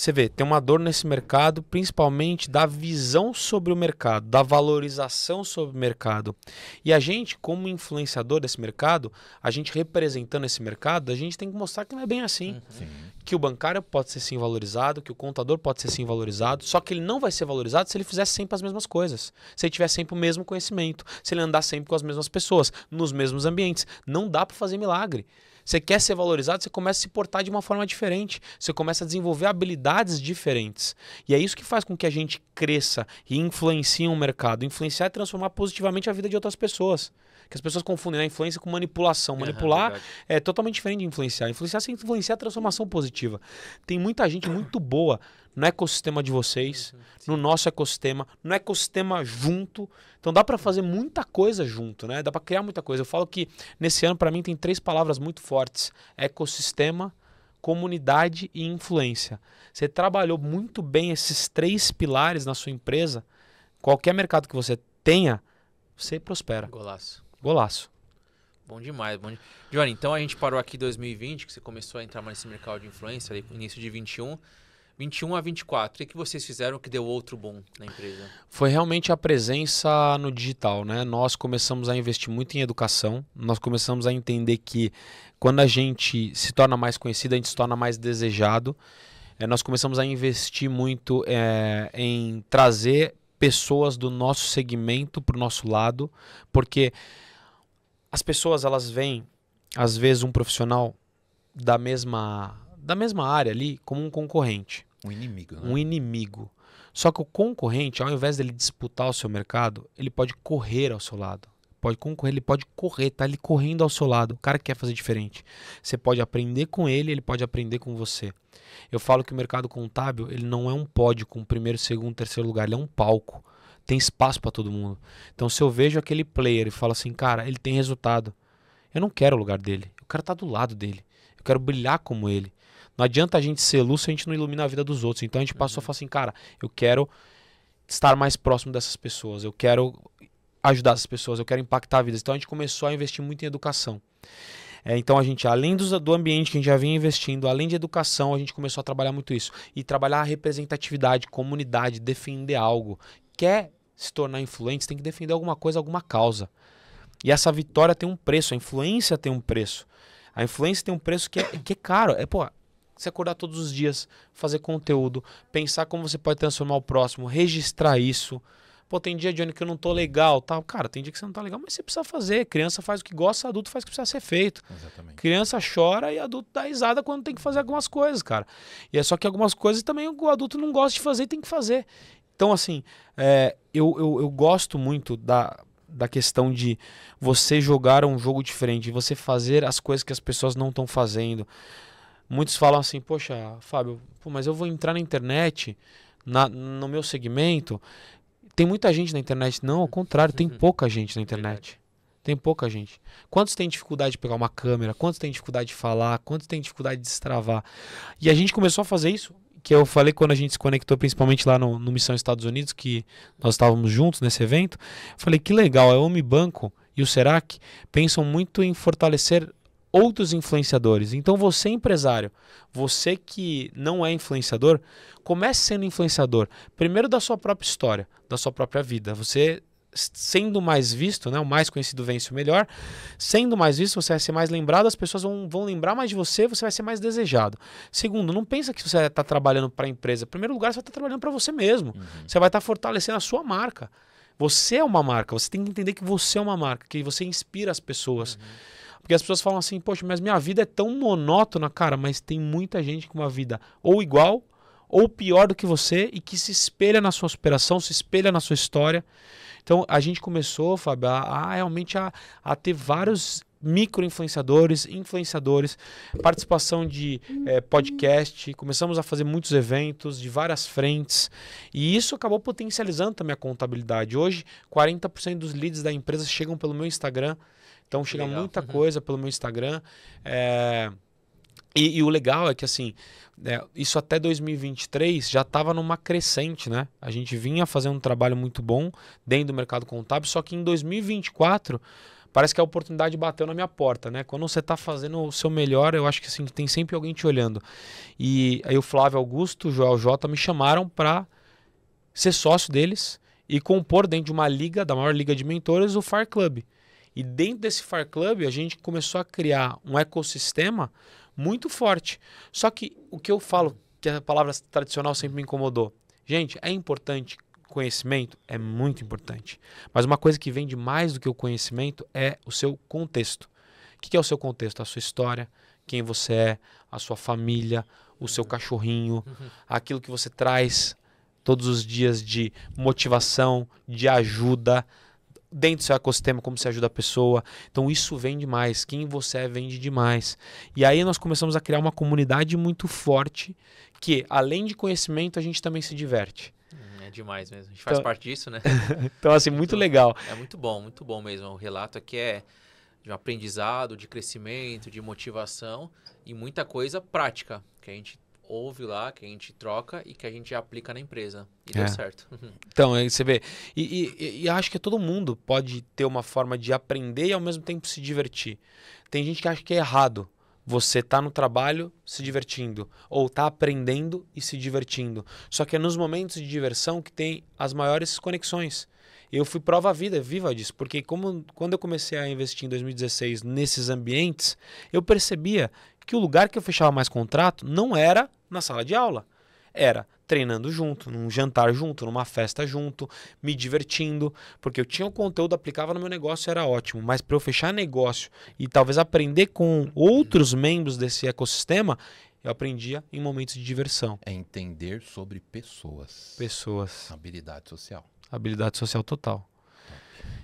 Você vê, tem uma dor nesse mercado, principalmente da visão sobre o mercado, da valorização sobre o mercado. E a gente, como influenciador desse mercado, a gente representando esse mercado, a gente tem que mostrar que não é bem assim. Uhum. Sim. Que o bancário pode ser sim valorizado, que o contador pode ser sim valorizado, só que ele não vai ser valorizado se ele fizer sempre as mesmas coisas, se ele tiver sempre o mesmo conhecimento, se ele andar sempre com as mesmas pessoas, nos mesmos ambientes. Não dá para fazer milagre. Você quer ser valorizado, você começa a se portar de uma forma diferente. Você começa a desenvolver habilidades diferentes. E é isso que faz com que a gente cresça e influencie um mercado. Influenciar é transformar positivamente a vida de outras pessoas. Que as pessoas confundem a né? influência com manipulação. Manipular uhum, é totalmente diferente de influenciar. Influenciar sem influenciar a é transformação positiva. Tem muita gente muito boa no ecossistema de vocês, uhum, no nosso ecossistema, no ecossistema junto. Então dá para fazer muita coisa junto, né? Dá para criar muita coisa. Eu falo que nesse ano para mim tem três palavras muito fortes: ecossistema, comunidade e influência. Você trabalhou muito bem esses três pilares na sua empresa. Qualquer mercado que você tenha, você prospera. Golaço. Golaço. Bom demais, bom de... Johnny, então a gente parou aqui em 2020, que você começou a entrar mais nesse mercado de influência, ali, início de 21. 21 a 24, o que vocês fizeram que deu outro boom na empresa? Foi realmente a presença no digital, né? Nós começamos a investir muito em educação, nós começamos a entender que quando a gente se torna mais conhecido, a gente se torna mais desejado. É, nós começamos a investir muito é, em trazer pessoas do nosso segmento para o nosso lado, porque as pessoas elas veem às vezes um profissional da mesma da mesma área ali como um concorrente. Um inimigo, né? Um inimigo. Só que o concorrente, ao invés dele disputar o seu mercado, ele pode correr ao seu lado. Pode concorrer, ele pode correr, tá ali correndo ao seu lado. O cara quer fazer diferente. Você pode aprender com ele, ele pode aprender com você. Eu falo que o mercado contábil, ele não é um pódio com primeiro, segundo, terceiro lugar, ele é um palco. Tem espaço para todo mundo. Então se eu vejo aquele player e falo assim, cara, ele tem resultado. Eu não quero o lugar dele. Eu quero estar tá do lado dele. Eu quero brilhar como ele. Não adianta a gente ser luz se a gente não ilumina a vida dos outros. Então a gente passou a uhum. falar assim, cara, eu quero estar mais próximo dessas pessoas, eu quero ajudar essas pessoas, eu quero impactar vidas. Então a gente começou a investir muito em educação. É, então a gente, além do, do ambiente que a gente já vinha investindo, além de educação, a gente começou a trabalhar muito isso. E trabalhar a representatividade, comunidade, defender algo. Quer se tornar influente, tem que defender alguma coisa, alguma causa. E essa vitória tem um preço, a influência tem um preço. A influência tem um preço que é, que é caro. É, pô, se acordar todos os dias, fazer conteúdo, pensar como você pode transformar o próximo, registrar isso. Pô, tem dia, Johnny, que eu não tô legal, tal. Cara, tem dia que você não tá legal, mas você precisa fazer. Criança faz o que gosta, adulto faz o que precisa ser feito. Exatamente. Criança chora e adulto dá risada quando tem que fazer algumas coisas, cara. E é só que algumas coisas também o adulto não gosta de fazer e tem que fazer. Então, assim, é, eu, eu, eu gosto muito da, da questão de você jogar um jogo diferente, você fazer as coisas que as pessoas não estão fazendo muitos falam assim, poxa, Fábio, pô, mas eu vou entrar na internet, na, no meu segmento. Tem muita gente na internet. Não, ao contrário, tem uhum. pouca gente na internet. Tem pouca gente. Quantos têm dificuldade de pegar uma câmera? Quantos têm dificuldade de falar? Quantos têm dificuldade de destravar? E a gente começou a fazer isso, que eu falei quando a gente se conectou, principalmente lá no, no Missão Estados Unidos, que nós estávamos juntos nesse evento. Falei, que legal, é o Banco e o Serac pensam muito em fortalecer outros influenciadores. Então você empresário, você que não é influenciador, comece sendo influenciador. Primeiro da sua própria história, da sua própria vida. Você sendo mais visto, né, o mais conhecido vence o melhor, sendo mais visto, você vai ser mais lembrado, as pessoas vão, vão lembrar mais de você, você vai ser mais desejado. Segundo, não pensa que você está trabalhando para a empresa. Em primeiro lugar, você vai estar tá trabalhando para você mesmo. Uhum. Você vai estar tá fortalecendo a sua marca. Você é uma marca, você tem que entender que você é uma marca, que você inspira as pessoas. Uhum. Porque as pessoas falam assim, poxa, mas minha vida é tão monótona, cara, mas tem muita gente com uma vida ou igual ou pior do que você e que se espelha na sua superação, se espelha na sua história. Então a gente começou, Fábio, a, a realmente a, a ter vários micro-influenciadores, influenciadores, participação de é, podcast, começamos a fazer muitos eventos de várias frentes e isso acabou potencializando também a contabilidade. Hoje, 40% dos leads da empresa chegam pelo meu Instagram então chega legal. muita uhum. coisa pelo meu Instagram. É... E, e, o legal é que, assim, é, isso até 2023 já estava numa crescente, né? A gente vinha fazendo um trabalho muito bom dentro do mercado contábil, só que em 2024 parece que a oportunidade bateu na minha porta, né? Quando você está fazendo o seu melhor, eu acho que assim, tem sempre alguém te olhando. E aí o Flávio Augusto, o Joel J me chamaram para ser sócio deles e compor dentro de uma liga, da maior liga de mentores, o Fire Club. E dentro desse Far Club, a gente começou a criar um ecossistema muito forte. Só que o que eu falo, que a palavra tradicional sempre me incomodou. Gente, é importante conhecimento? É muito importante. Mas uma coisa que vende mais do que o conhecimento é o seu contexto. O que é o seu contexto? A sua história, quem você é, a sua família, o seu uhum. cachorrinho, uhum. aquilo que você traz todos os dias de motivação, de ajuda, dentro do seu ecossistema, como você ajuda a pessoa. Então isso vende mais. Quem você é vende demais. E aí nós começamos a criar uma comunidade muito forte que, além de conhecimento, a gente também se diverte. Hum, é demais mesmo. A gente então, faz parte disso, né? <laughs> então, assim, muito, muito então, legal. É muito bom, muito bom mesmo. O relato aqui é de um aprendizado, de crescimento, de motivação e muita coisa prática que a gente ouve lá, que a gente troca e que a gente aplica na empresa. E deu é. certo. <laughs> então, aí você vê. E, e, e, acho que todo mundo pode ter uma forma de aprender e ao mesmo tempo se divertir. Tem gente que acha que é errado. Você tá no trabalho se divertindo, ou tá aprendendo e se divertindo. Só que é nos momentos de diversão que tem as maiores conexões. Eu fui prova vida, viva disso, porque como, quando eu comecei a investir em 2016 nesses ambientes, eu percebia que o lugar que eu fechava mais contrato não era na sala de aula. Era treinando junto, num jantar junto, numa festa junto, me divertindo, porque eu tinha o conteúdo, aplicava no meu negócio, era ótimo. Mas para eu fechar negócio e talvez aprender com outros membros desse ecossistema, eu aprendia em momentos de diversão. É entender sobre pessoas. Pessoas. Habilidade social. Habilidade social total.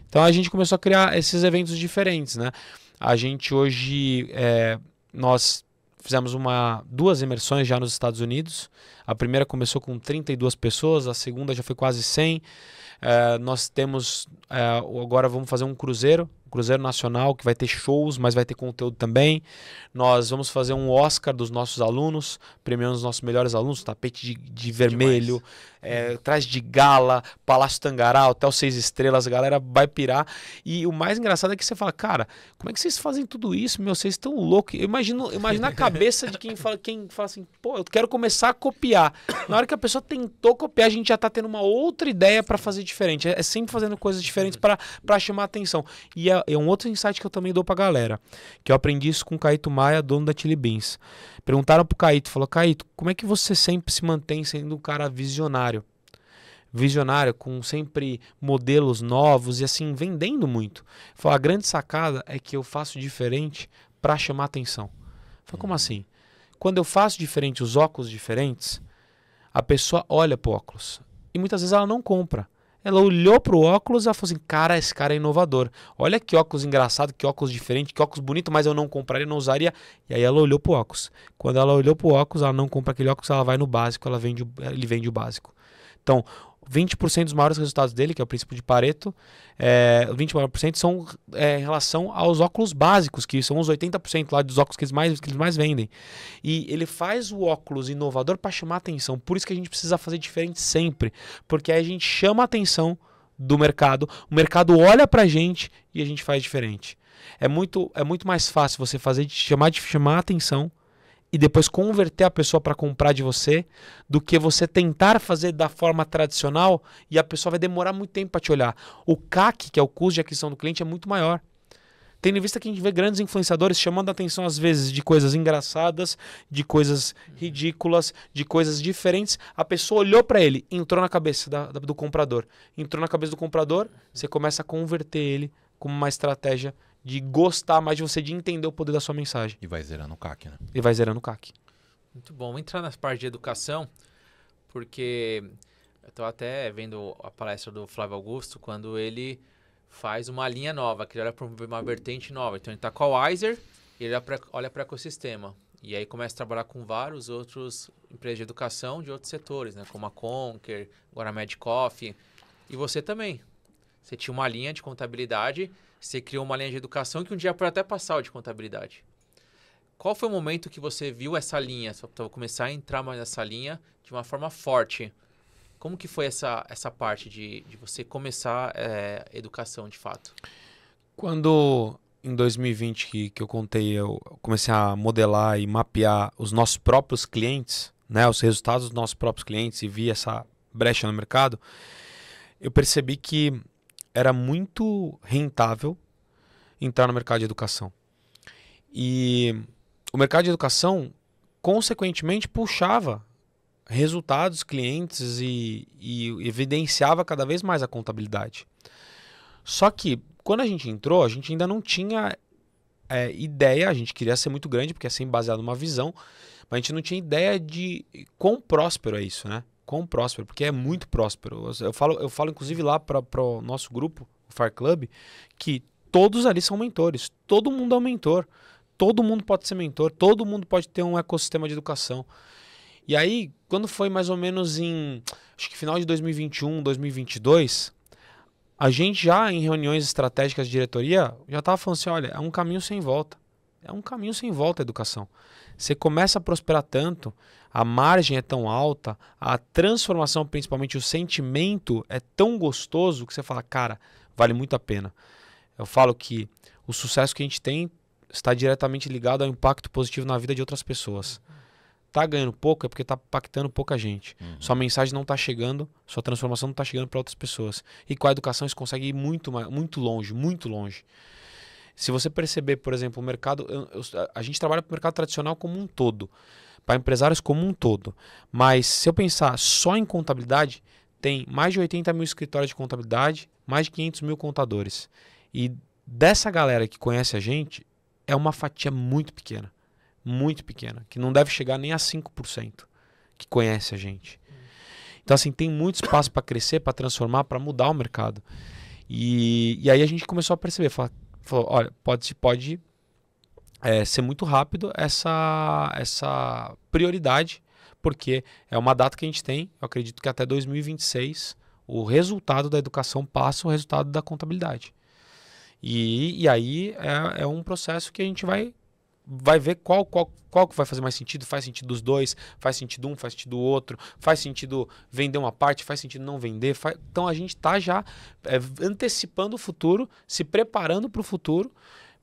Então a gente começou a criar esses eventos diferentes, né? A gente hoje, é, nós fizemos uma, duas imersões já nos Estados Unidos. A primeira começou com 32 pessoas, a segunda já foi quase 100. Eh, nós temos, eh, agora vamos fazer um cruzeiro, um cruzeiro nacional, que vai ter shows, mas vai ter conteúdo também. Nós vamos fazer um Oscar dos nossos alunos, premiando os nossos melhores alunos, tapete de, de vermelho. Demais é, Traz de Gala, Palácio Tangará, Hotel Seis Estrelas, a galera vai pirar. E o mais engraçado é que você fala, cara, como é que vocês fazem tudo isso, meu? Vocês estão loucos. Eu imagino, imagino a cabeça de quem fala, quem fala assim, pô, eu quero começar a copiar. Na hora que a pessoa tentou copiar, a gente já tá tendo uma outra ideia para fazer diferente. É, é, sempre fazendo coisas diferentes para chamar atenção. E é, é, um outro insight que eu também dou pra galera, que eu aprendi isso com o Caíto Maia, dono da Chili Beans. Perguntaram pro Caíto, falou, Caíto, como é que você sempre se mantém sendo um cara visionário? visionário, com sempre modelos novos e assim, vendendo muito. Fala, a grande sacada é que eu faço diferente para chamar atenção. Falei, como uhum. assim? Quando eu faço diferente, os óculos diferentes, a pessoa olha pro óculos. E muitas vezes ela não compra. Ela olhou pro óculos e ela falou assim: cara, esse cara é inovador. Olha que óculos engraçado, que óculos diferente, que óculos bonito, mas eu não compraria, não usaria. E aí ela olhou pro óculos. Quando ela olhou pro óculos, ela não compra aquele óculos, ela vai no básico, ela vende, ele vende o básico. Então, 20% dos maiores resultados dele, que é o princípio de Pareto, é, 20% são é, em relação aos óculos básicos, que são os 80% lá dos óculos que eles, mais, que eles mais vendem. E ele faz o óculos inovador para chamar atenção. Por isso que a gente precisa fazer diferente sempre, porque aí a gente chama a atenção do mercado, o mercado olha para a gente e a gente faz diferente. É muito, é muito mais fácil você fazer chamar, chamar a atenção e depois converter a pessoa para comprar de você, do que você tentar fazer da forma tradicional e a pessoa vai demorar muito tempo para te olhar. O CAC, que é o custo de aquisição do cliente, é muito maior. Tendo em vista que a gente vê grandes influenciadores chamando a atenção, às vezes, de coisas engraçadas, de coisas uhum. ridículas, de coisas diferentes. A pessoa olhou para ele, entrou na cabeça da, da, do comprador. Entrou na cabeça do comprador, uhum. você começa a converter ele como uma estratégia de gostar mais de você, de entender o poder da sua mensagem. E vai zerando o CAC, né? E vai zerando o CAC. Muito bom. Vou entrar nas partes de educação, porque eu estou até vendo a palestra do Flávio Augusto, quando ele faz uma linha nova, que ele olha para uma vertente nova. Então ele está com a Wiser e ele olha para o ecossistema. E aí começa a trabalhar com vários outros empresas de educação de outros setores, né? Como a Conquer, agora a Medcoff. E você também. Você tinha uma linha de contabilidade você criou uma linha de educação que um dia pode até passar de contabilidade. Qual foi o momento que você viu essa linha, para começar a entrar mais nessa linha de uma forma forte? Como que foi essa, essa parte de, de você começar é, educação de fato? Quando em 2020 que, que eu contei, eu comecei a modelar e mapear os nossos próprios clientes, né, os resultados dos nossos próprios clientes e vi essa brecha no mercado, eu percebi que era muito rentável entrar no mercado de educação. E o mercado de educação, consequentemente, puxava resultados, clientes e, e evidenciava cada vez mais a contabilidade. Só que quando a gente entrou, a gente ainda não tinha é, ideia, a gente queria ser muito grande, porque é sempre baseado numa visão, mas a gente não tinha ideia de quão próspero é isso, né? quão próspero, porque é muito próspero. Eu falo, eu falo inclusive lá para o nosso grupo, o Far Club, que todos ali são mentores, todo mundo é um mentor, todo mundo pode ser mentor, todo mundo pode ter um ecossistema de educação. E aí, quando foi mais ou menos em, acho que final de 2021, 2022, a gente já em reuniões estratégicas de diretoria já estava falando assim, olha, é um caminho sem volta é um caminho sem volta a educação. Você começa a prosperar tanto, a margem é tão alta, a transformação, principalmente o sentimento, é tão gostoso que você fala, cara, vale muito a pena. Eu falo que o sucesso que a gente tem está diretamente ligado ao impacto positivo na vida de outras pessoas. Tá ganhando pouco é porque tá impactando pouca gente. Uhum. Sua mensagem não está chegando, sua transformação não está chegando para outras pessoas. E com a educação você consegue ir muito, muito longe, muito longe. Se você perceber, por exemplo, o mercado, eu, eu, a gente trabalha para o mercado tradicional como um todo, para empresários como um todo. Mas se eu pensar só em contabilidade, tem mais de 80 mil escritórios de contabilidade, mais de 500 mil contadores. E dessa galera que conhece a gente, é uma fatia muito pequena. Muito pequena. Que não deve chegar nem a 5% que conhece a gente. Então, assim, tem muito espaço para crescer, para transformar, para mudar o mercado. E, e aí a gente começou a perceber, falar, falou, olha, pode, pode é, ser muito rápido essa, essa prioridade, porque é uma data que a gente tem, eu acredito que até 2026 o resultado da educação passa o resultado da contabilidade. E, e aí é, é um processo que a gente vai vai ver qual, qual, qual que vai fazer mais sentido, faz sentido os dois, faz sentido um, faz sentido o outro, faz sentido vender uma parte, faz sentido não vender. Faz... Então a gente está já é, antecipando o futuro, se preparando para o futuro,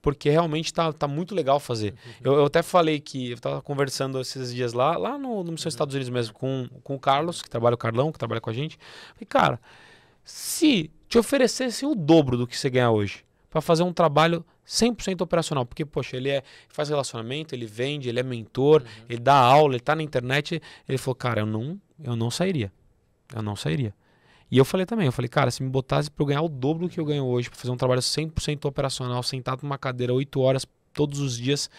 porque realmente está tá muito legal fazer. Uhum. Eu, eu, até falei que eu estava conversando esses dias lá, lá no, no Missão uhum. Estados Unidos mesmo, com, com o Carlos, que trabalha o Carlão, que trabalha com a gente. Falei, cara, se te oferecessem o dobro do que você ganha hoje, para fazer um trabalho 100% operacional, porque, poxa, ele é, faz relacionamento, ele vende, ele é mentor, uhum. ele dá aula, ele tá na internet. Ele falou, cara, eu não, eu não sairia. Eu não sairia. E eu falei também, eu falei, cara, se me botasse para eu ganhar o dobro do que eu ganho hoje, para fazer um trabalho 100% operacional, sentado numa cadeira 8 horas todos os dias,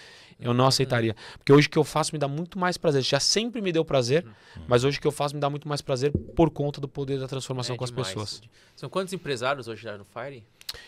eu não uhum. aceitaria. Porque hoje o que eu faço me dá muito mais prazer. Já sempre me deu prazer, uhum. mas hoje o que eu faço me dá muito mais prazer por conta do poder da transformação é com demais. as pessoas. São quantos empresários hoje já no Fire?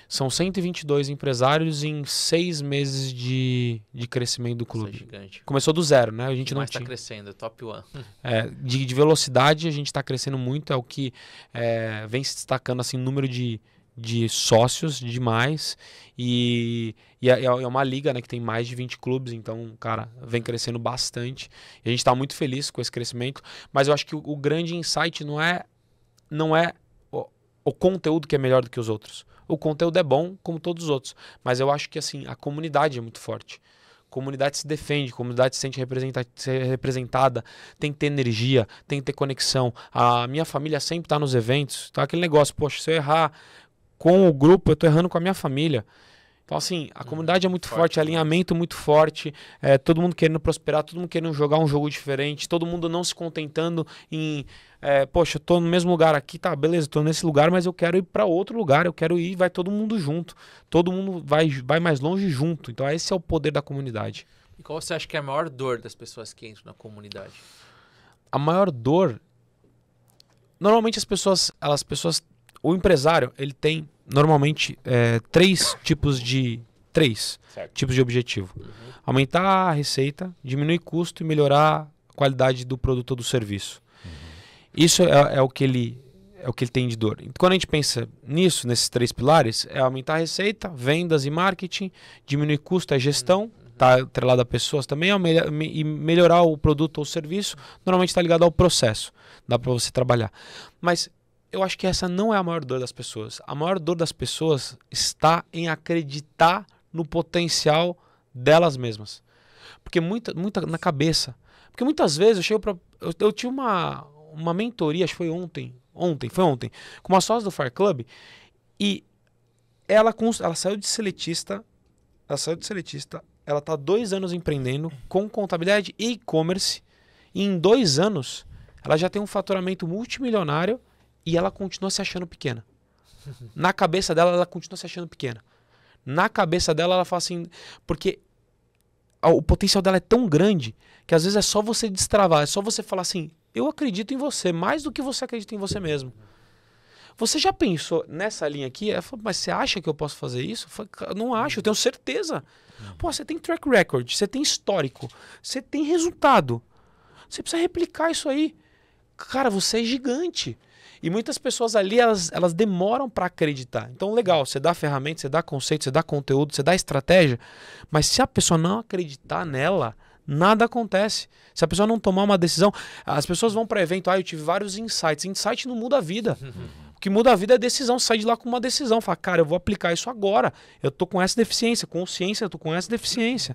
São 122 empresários em seis meses de, de crescimento do clube. É Começou do zero, né? A gente não Mas está crescendo, top one. É, de, de velocidade, a gente está crescendo muito, é o que é, vem se destacando, assim, número de, de sócios demais. E, e é, é uma liga, né, que tem mais de 20 clubes, então, cara, vem crescendo bastante. E a gente está muito feliz com esse crescimento, mas eu acho que o, o grande insight não é. Não é o conteúdo que é melhor do que os outros. O conteúdo é bom como todos os outros, mas eu acho que assim a comunidade é muito forte. comunidade se defende, comunidade se sente representada, tem que ter energia, tem que ter conexão. A minha família sempre está nos eventos, tá aquele negócio, poxa, se eu errar com o grupo, eu estou errando com a minha família. Então, assim, a hum, comunidade é muito forte, forte né? alinhamento muito forte, é, todo mundo querendo prosperar, todo mundo querendo jogar um jogo diferente, todo mundo não se contentando em, é, poxa, eu tô no mesmo lugar aqui, tá, beleza, tô nesse lugar, mas eu quero ir para outro lugar, eu quero ir, vai todo mundo junto, todo mundo vai, vai mais longe junto. Então, esse é o poder da comunidade. E qual você acha que é a maior dor das pessoas que entram na comunidade? A maior dor. Normalmente as pessoas, elas pessoas, o empresário, ele tem normalmente é, três tipos de três certo. tipos de objetivo: uhum. aumentar a receita, diminuir custo e melhorar a qualidade do produto ou do serviço. Uhum. Isso é, é, o que ele é o que ele tem de dor. Quando a gente pensa nisso, nesses três pilares, é aumentar a receita, vendas e marketing, diminuir custo é gestão, está uhum. atrelado a pessoas também, e melhorar o produto ou serviço, normalmente está ligado ao processo, dá para você trabalhar. Mas eu acho que essa não é a maior dor das pessoas. A maior dor das pessoas está em acreditar no potencial delas mesmas. Porque muita, muita na cabeça. Porque muitas vezes eu chego para eu, eu uma uma mentoria, acho que foi ontem, ontem, foi ontem, com uma sócia do Fire Club e ela ela saiu de seletista, ela saiu de seletista, ela tá dois anos empreendendo com contabilidade e e-commerce e em dois anos ela já tem um faturamento multimilionário e ela continua se achando pequena. Na cabeça dela, ela continua se achando pequena. Na cabeça dela, ela fala assim. Porque o potencial dela é tão grande que às vezes é só você destravar, é só você falar assim: eu acredito em você, mais do que você acredita em você mesmo. Você já pensou nessa linha aqui? Ela falou, mas você acha que eu posso fazer isso? Eu falei, não acho, eu tenho certeza. Pô, você tem track record, você tem histórico, você tem resultado. Você precisa replicar isso aí. Cara, você é gigante. E muitas pessoas ali, elas, elas demoram para acreditar. Então, legal, você dá ferramenta, você dá conceito, você dá conteúdo, você dá estratégia, mas se a pessoa não acreditar nela, nada acontece. Se a pessoa não tomar uma decisão, as pessoas vão para evento, ah, eu tive vários insights. Insight não muda a vida. <laughs> que muda a vida é decisão. Sai de lá com uma decisão. Fala, cara, eu vou aplicar isso agora. Eu tô com essa deficiência. Consciência, eu tô com essa deficiência.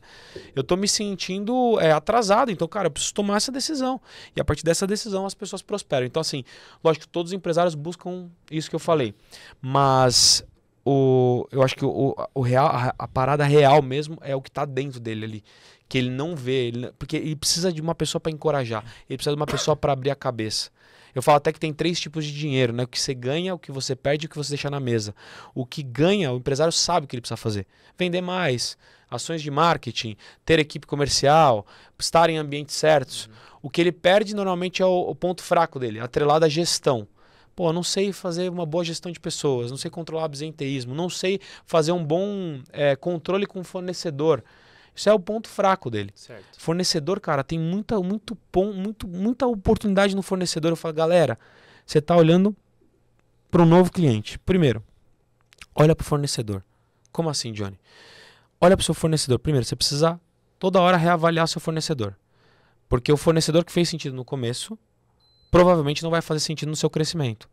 Eu tô me sentindo é, atrasado. Então, cara, eu preciso tomar essa decisão. E a partir dessa decisão as pessoas prosperam. Então, assim, lógico que todos os empresários buscam isso que eu falei. Mas o, eu acho que o, o real, a, a, parada real mesmo é o que está dentro dele ali. Que ele não vê, ele, porque ele precisa de uma pessoa para encorajar, ele precisa de uma pessoa para abrir a cabeça. Eu falo até que tem três tipos de dinheiro, né? O que você ganha, o que você perde e o que você deixa na mesa. O que ganha, o empresário sabe o que ele precisa fazer. Vender mais, ações de marketing, ter equipe comercial, estar em ambientes certos. Uhum. O que ele perde normalmente é o, o ponto fraco dele, atrelado à gestão pô, não sei fazer uma boa gestão de pessoas, não sei controlar o absenteísmo, não sei fazer um bom é, controle com fornecedor, isso é o ponto fraco dele. Certo. Fornecedor, cara, tem muita, muito, pom, muito, muita oportunidade no fornecedor. Eu falo, galera, você está olhando para um novo cliente. Primeiro, olha para o fornecedor. Como assim, Johnny? Olha para o seu fornecedor. Primeiro, você precisa toda hora reavaliar seu fornecedor. Porque o fornecedor que fez sentido no começo provavelmente não vai fazer sentido no seu crescimento.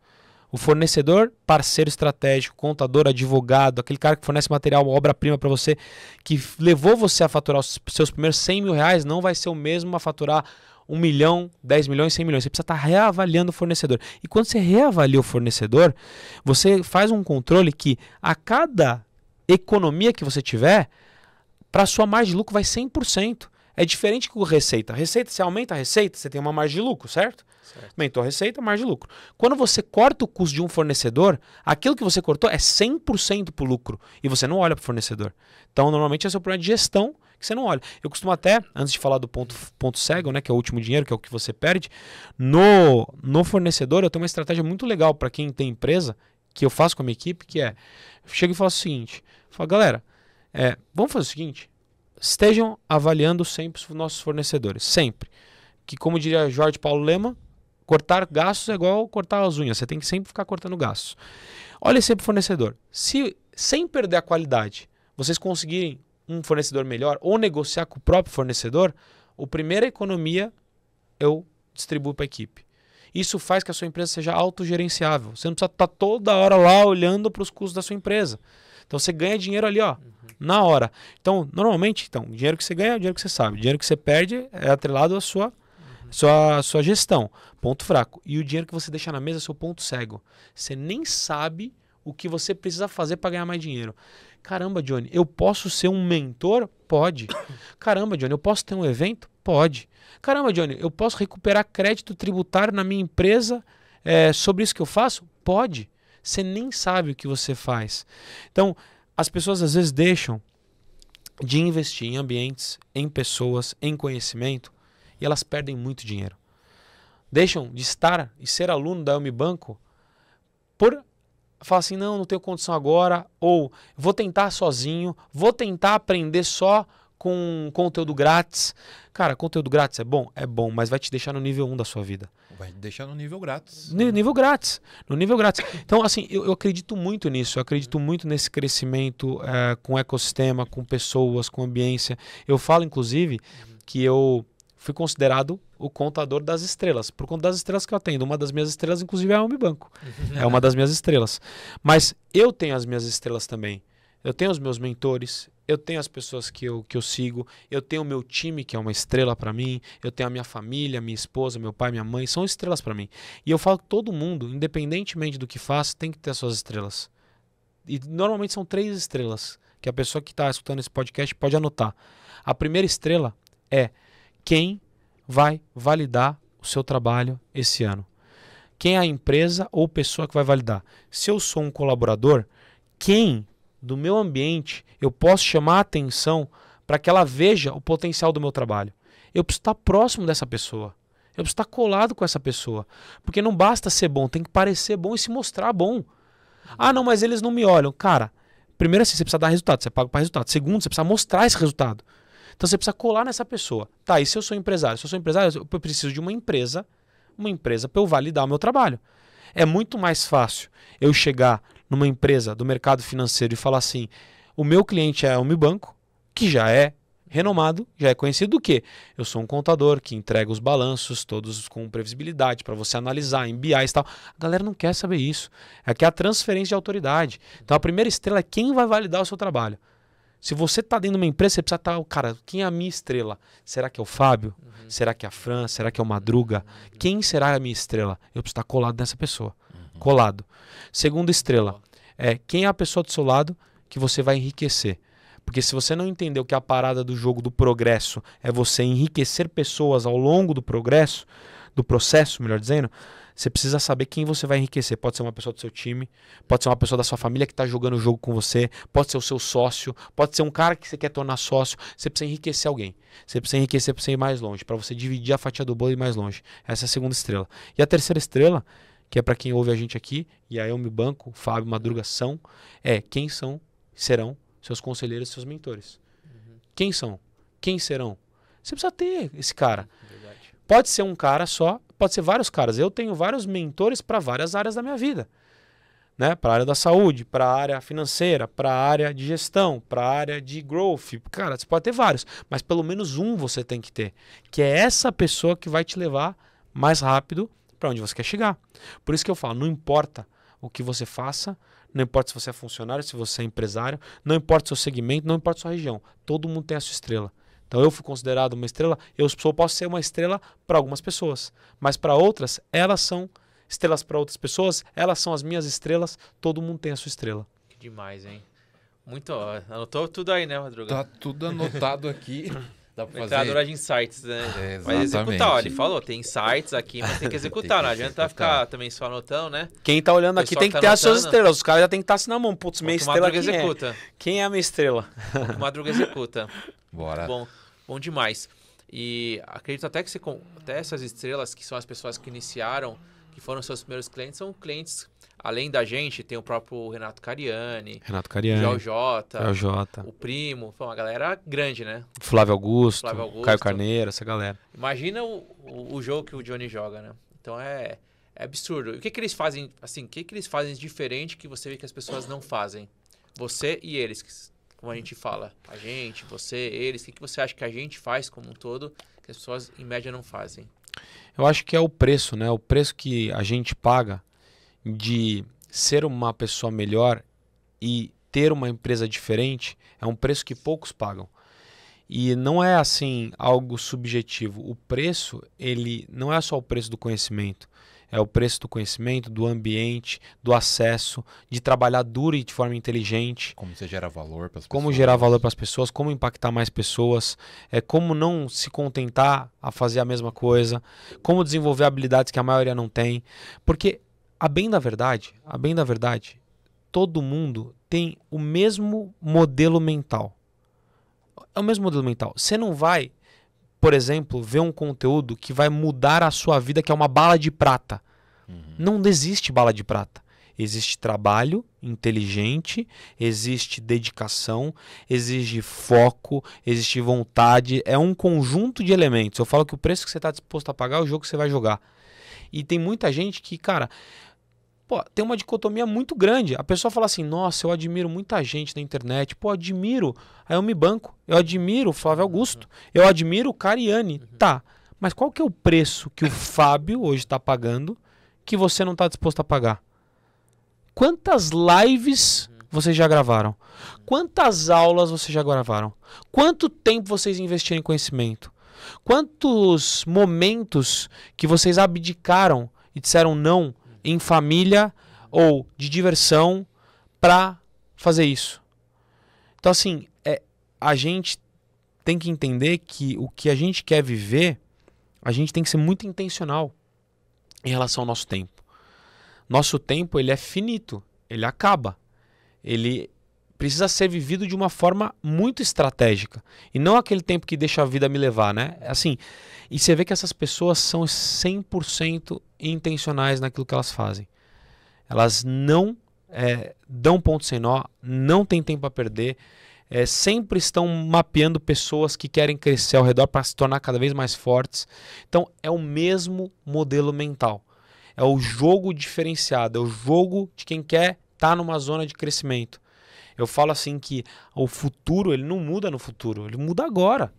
O fornecedor, parceiro estratégico, contador, advogado, aquele cara que fornece material, obra-prima para você, que levou você a faturar os seus primeiros 100 mil reais, não vai ser o mesmo a faturar 1 milhão, 10 milhões, 100 milhões. Você precisa estar tá reavaliando o fornecedor. E quando você reavalia o fornecedor, você faz um controle que a cada economia que você tiver, para sua margem de lucro vai 100%. É diferente com receita. Receita, você aumenta a receita, você tem uma margem de lucro, certo? Certo. Aumentou a receita, margem de lucro. Quando você corta o custo de um fornecedor, aquilo que você cortou é 100% para o lucro e você não olha para o fornecedor. Então, normalmente, esse é o problema de gestão que você não olha. Eu costumo até, antes de falar do ponto, ponto cego, né, que é o último dinheiro, que é o que você perde, no, no fornecedor eu tenho uma estratégia muito legal para quem tem empresa, que eu faço com a minha equipe, que é, chego e fala o seguinte, falo, galera, é, vamos fazer o seguinte, estejam avaliando sempre os nossos fornecedores, sempre. Que como diria Jorge Paulo Lema, Cortar gastos é igual cortar as unhas, você tem que sempre ficar cortando gastos. Olha sempre o fornecedor. Se sem perder a qualidade, vocês conseguirem um fornecedor melhor ou negociar com o próprio fornecedor, a primeira economia eu distribuo para a equipe. Isso faz que a sua empresa seja autogerenciável. Você não precisa estar tá toda hora lá olhando para os custos da sua empresa. Então você ganha dinheiro ali, ó, uhum. na hora. Então, normalmente, então, o dinheiro que você ganha é o dinheiro que você sabe. O dinheiro que você perde é atrelado à sua sua, sua gestão, ponto fraco. E o dinheiro que você deixa na mesa é seu ponto cego. Você nem sabe o que você precisa fazer para ganhar mais dinheiro. Caramba, Johnny, eu posso ser um mentor? Pode. <coughs> Caramba, Johnny, eu posso ter um evento? Pode. Caramba, Johnny, eu posso recuperar crédito tributário na minha empresa é, sobre isso que eu faço? Pode. Você nem sabe o que você faz. Então, as pessoas às vezes deixam de investir em ambientes, em pessoas, em conhecimento, e elas perdem muito dinheiro. Deixam de estar e ser aluno da Elmi Banco por falar assim: não, não tenho condição agora, ou vou tentar sozinho, vou tentar aprender só com conteúdo grátis. Cara, conteúdo grátis é bom? É bom, mas vai te deixar no nível 1 da sua vida. Vai te deixar no nível grátis. No nível grátis. No nível grátis. Então, assim, eu, eu acredito muito nisso. Eu acredito muito nesse crescimento é, com ecossistema, com pessoas, com ambiência. Eu falo, inclusive, que eu fui considerado o contador das estrelas, por conta das estrelas que eu atendo. Uma das minhas estrelas, inclusive, é a Home Banco. Uhum. é uma das minhas estrelas. Mas eu tenho as minhas estrelas também. Eu tenho os meus mentores, eu tenho as pessoas que eu, que eu sigo, eu tenho o meu time, que é uma estrela para mim, eu tenho a minha família, minha esposa, meu pai, minha mãe, são estrelas para mim. E eu falo que todo mundo, independentemente do que faça, tem que ter as suas estrelas. E normalmente são três estrelas que a pessoa que está escutando esse podcast pode anotar. A primeira estrela é quem vai validar o seu trabalho esse ano. Quem é a empresa ou pessoa que vai validar? Se eu sou um colaborador, quem do meu ambiente eu posso chamar a atenção para que ela veja o potencial do meu trabalho? Eu preciso estar próximo dessa pessoa. Eu preciso estar colado com essa pessoa. Porque não basta ser bom, tem que parecer bom e se mostrar bom. Ah, não, mas eles não me olham. Cara, primeiro assim, você precisa dar resultado, você é paga para resultado. Segundo, você precisa mostrar esse resultado. Então você precisa colar nessa pessoa. Tá, e se eu sou empresário? Se eu sou empresário, eu preciso de uma empresa, uma empresa para eu validar o meu trabalho. É muito mais fácil eu chegar numa empresa do mercado financeiro e falar assim: o meu cliente é um banco, que já é renomado, já é conhecido do que? Eu sou um contador que entrega os balanços todos com previsibilidade para você analisar em e tal. A galera não quer saber isso. É que é a transferência de autoridade. Então a primeira estrela é quem vai validar o seu trabalho. Se você tá dentro de uma empresa, você precisa estar, tá, cara, quem é a minha estrela? Será que é o Fábio? Uhum. Será que é a Fran? Será que é o Madruga? Uhum. Quem será a minha estrela? Eu preciso estar tá colado nessa pessoa. Uhum. Colado. Segunda estrela é quem é a pessoa do seu lado que você vai enriquecer. Porque se você não entendeu que a parada do jogo do progresso é você enriquecer pessoas ao longo do progresso, do processo, melhor dizendo, você precisa saber quem você vai enriquecer. Pode ser uma pessoa do seu time, pode ser uma pessoa da sua família que está jogando o jogo com você, pode ser o seu sócio, pode ser um cara que você quer tornar sócio. Você precisa enriquecer alguém. Você precisa enriquecer para você ir mais longe, para você dividir a fatia do bolo e ir mais longe. Essa é a segunda estrela. E a terceira estrela, que é para quem ouve a gente aqui, e aí eu me banco, Fábio, Madruga são, é quem são, serão seus conselheiros, seus mentores. Uhum. Quem são? Quem serão? Você precisa ter esse cara. Pode ser um cara só, pode ser vários caras. Eu tenho vários mentores para várias áreas da minha vida. Né? Para a área da saúde, para a área financeira, para a área de gestão, para a área de growth. Cara, você pode ter vários, mas pelo menos um você tem que ter, que é essa pessoa que vai te levar mais rápido para onde você quer chegar. Por isso que eu falo, não importa o que você faça, não importa se você é funcionário, se você é empresário, não importa o seu segmento, não importa a sua região, todo mundo tem a sua estrela. Então eu fui considerado uma estrela, eu só posso ser uma estrela para algumas pessoas, mas para outras, elas são estrelas para outras pessoas, elas são as minhas estrelas, todo mundo tem a sua estrela. Que demais, hein? Muito, anotou tudo aí, né, Madruga? Tá tudo anotado aqui. <laughs> Dá pra fazer... Metralhadora de insights, né? É, mas executar, ó, ele falou, tem insights aqui, mas tem que <laughs> executar, não adianta ficar também só anotando, né? Quem tá olhando aqui tem que, tá ter anotando. as suas estrelas, os caras já tem que estar tá assim na mão, putz, minha estrela quem é? executa. É? Quem é a minha estrela? Madruga executa. <laughs> Bora. Bom, bom demais. E acredito até que você, até essas estrelas, que são as pessoas que iniciaram, que foram seus primeiros clientes, são clientes Além da gente, tem o próprio Renato Cariani. Renato Cariani. Joel Jota. Jota. O Primo. Foi uma galera grande, né? Flávio Augusto, Flávio Augusto. Caio Carneiro, essa galera. Imagina o, o, o, jogo que o Johnny joga, né? Então é, é absurdo. E o que, que eles fazem, assim, o que, que eles fazem diferente que você vê que as pessoas não fazem? Você e eles, como a gente fala. A gente, você, eles. O que, que você acha que a gente faz como um todo que as pessoas, em média, não fazem? Eu acho que é o preço, né? O preço que a gente paga de ser uma pessoa melhor e ter uma empresa diferente é um preço que poucos pagam. E não é assim algo subjetivo. O preço, ele não é só o preço do conhecimento, é o preço do conhecimento, do ambiente, do acesso, de trabalhar duro e de forma inteligente. Como você gera valor para as pessoas. Como gerar valor para as pessoas, como impactar mais pessoas, é como não se contentar a fazer a mesma coisa, como desenvolver habilidades que a maioria não tem, porque a bem da verdade, a bem da verdade, todo mundo tem o mesmo modelo mental. É o mesmo modelo mental. Você não vai, por exemplo, ver um conteúdo que vai mudar a sua vida, que é uma bala de prata. Uhum. Não existe bala de prata. Existe trabalho inteligente, existe dedicação, exige foco, existe vontade. É um conjunto de elementos. Eu falo que o preço que você está disposto a pagar é o jogo que você vai jogar. E tem muita gente que, cara, Pô, tem uma dicotomia muito grande. A pessoa fala assim: nossa, eu admiro muita gente na internet. Pô, admiro a me Banco. Eu admiro o Flávio uhum. Augusto. Eu admiro o Cariani. Uhum. Tá. Mas qual que é o preço que o Fábio hoje está pagando que você não está disposto a pagar? Quantas lives uhum. vocês já gravaram? Quantas aulas vocês já gravaram? Quanto tempo vocês investiram em conhecimento? Quantos momentos que vocês abdicaram e disseram não? em família ou de diversão para fazer isso. Então, assim, é, a gente tem que entender que o que a gente quer viver, a gente tem que ser muito intencional em relação ao nosso tempo. Nosso tempo ele é finito, ele acaba. Ele precisa ser vivido de uma forma muito estratégica e não aquele tempo que deixa a vida me levar, né? Assim, e você vê que essas pessoas são 100% intencionais naquilo que elas fazem. Elas não é, dão ponto sem nó, não tem tempo a perder, é, sempre estão mapeando pessoas que querem crescer ao redor para se tornar cada vez mais fortes. Então, é o mesmo modelo mental. É o jogo diferenciado, é o jogo de quem quer estar tá numa zona de crescimento. Eu falo assim que o futuro, ele não muda no futuro, ele muda agora.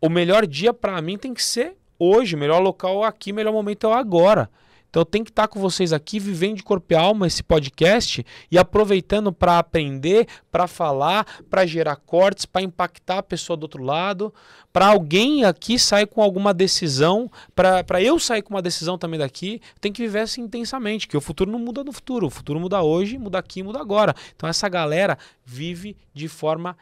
O melhor dia para mim tem que ser hoje, melhor local aqui, melhor momento é agora. Então eu tenho que estar com vocês aqui, vivendo de corpo e alma esse podcast e aproveitando para aprender, para falar, para gerar cortes, para impactar a pessoa do outro lado, para alguém aqui sair com alguma decisão, para eu sair com uma decisão também daqui, tem que viver assim intensamente, que o futuro não muda no futuro, o futuro muda hoje, muda aqui, muda agora. Então essa galera vive de forma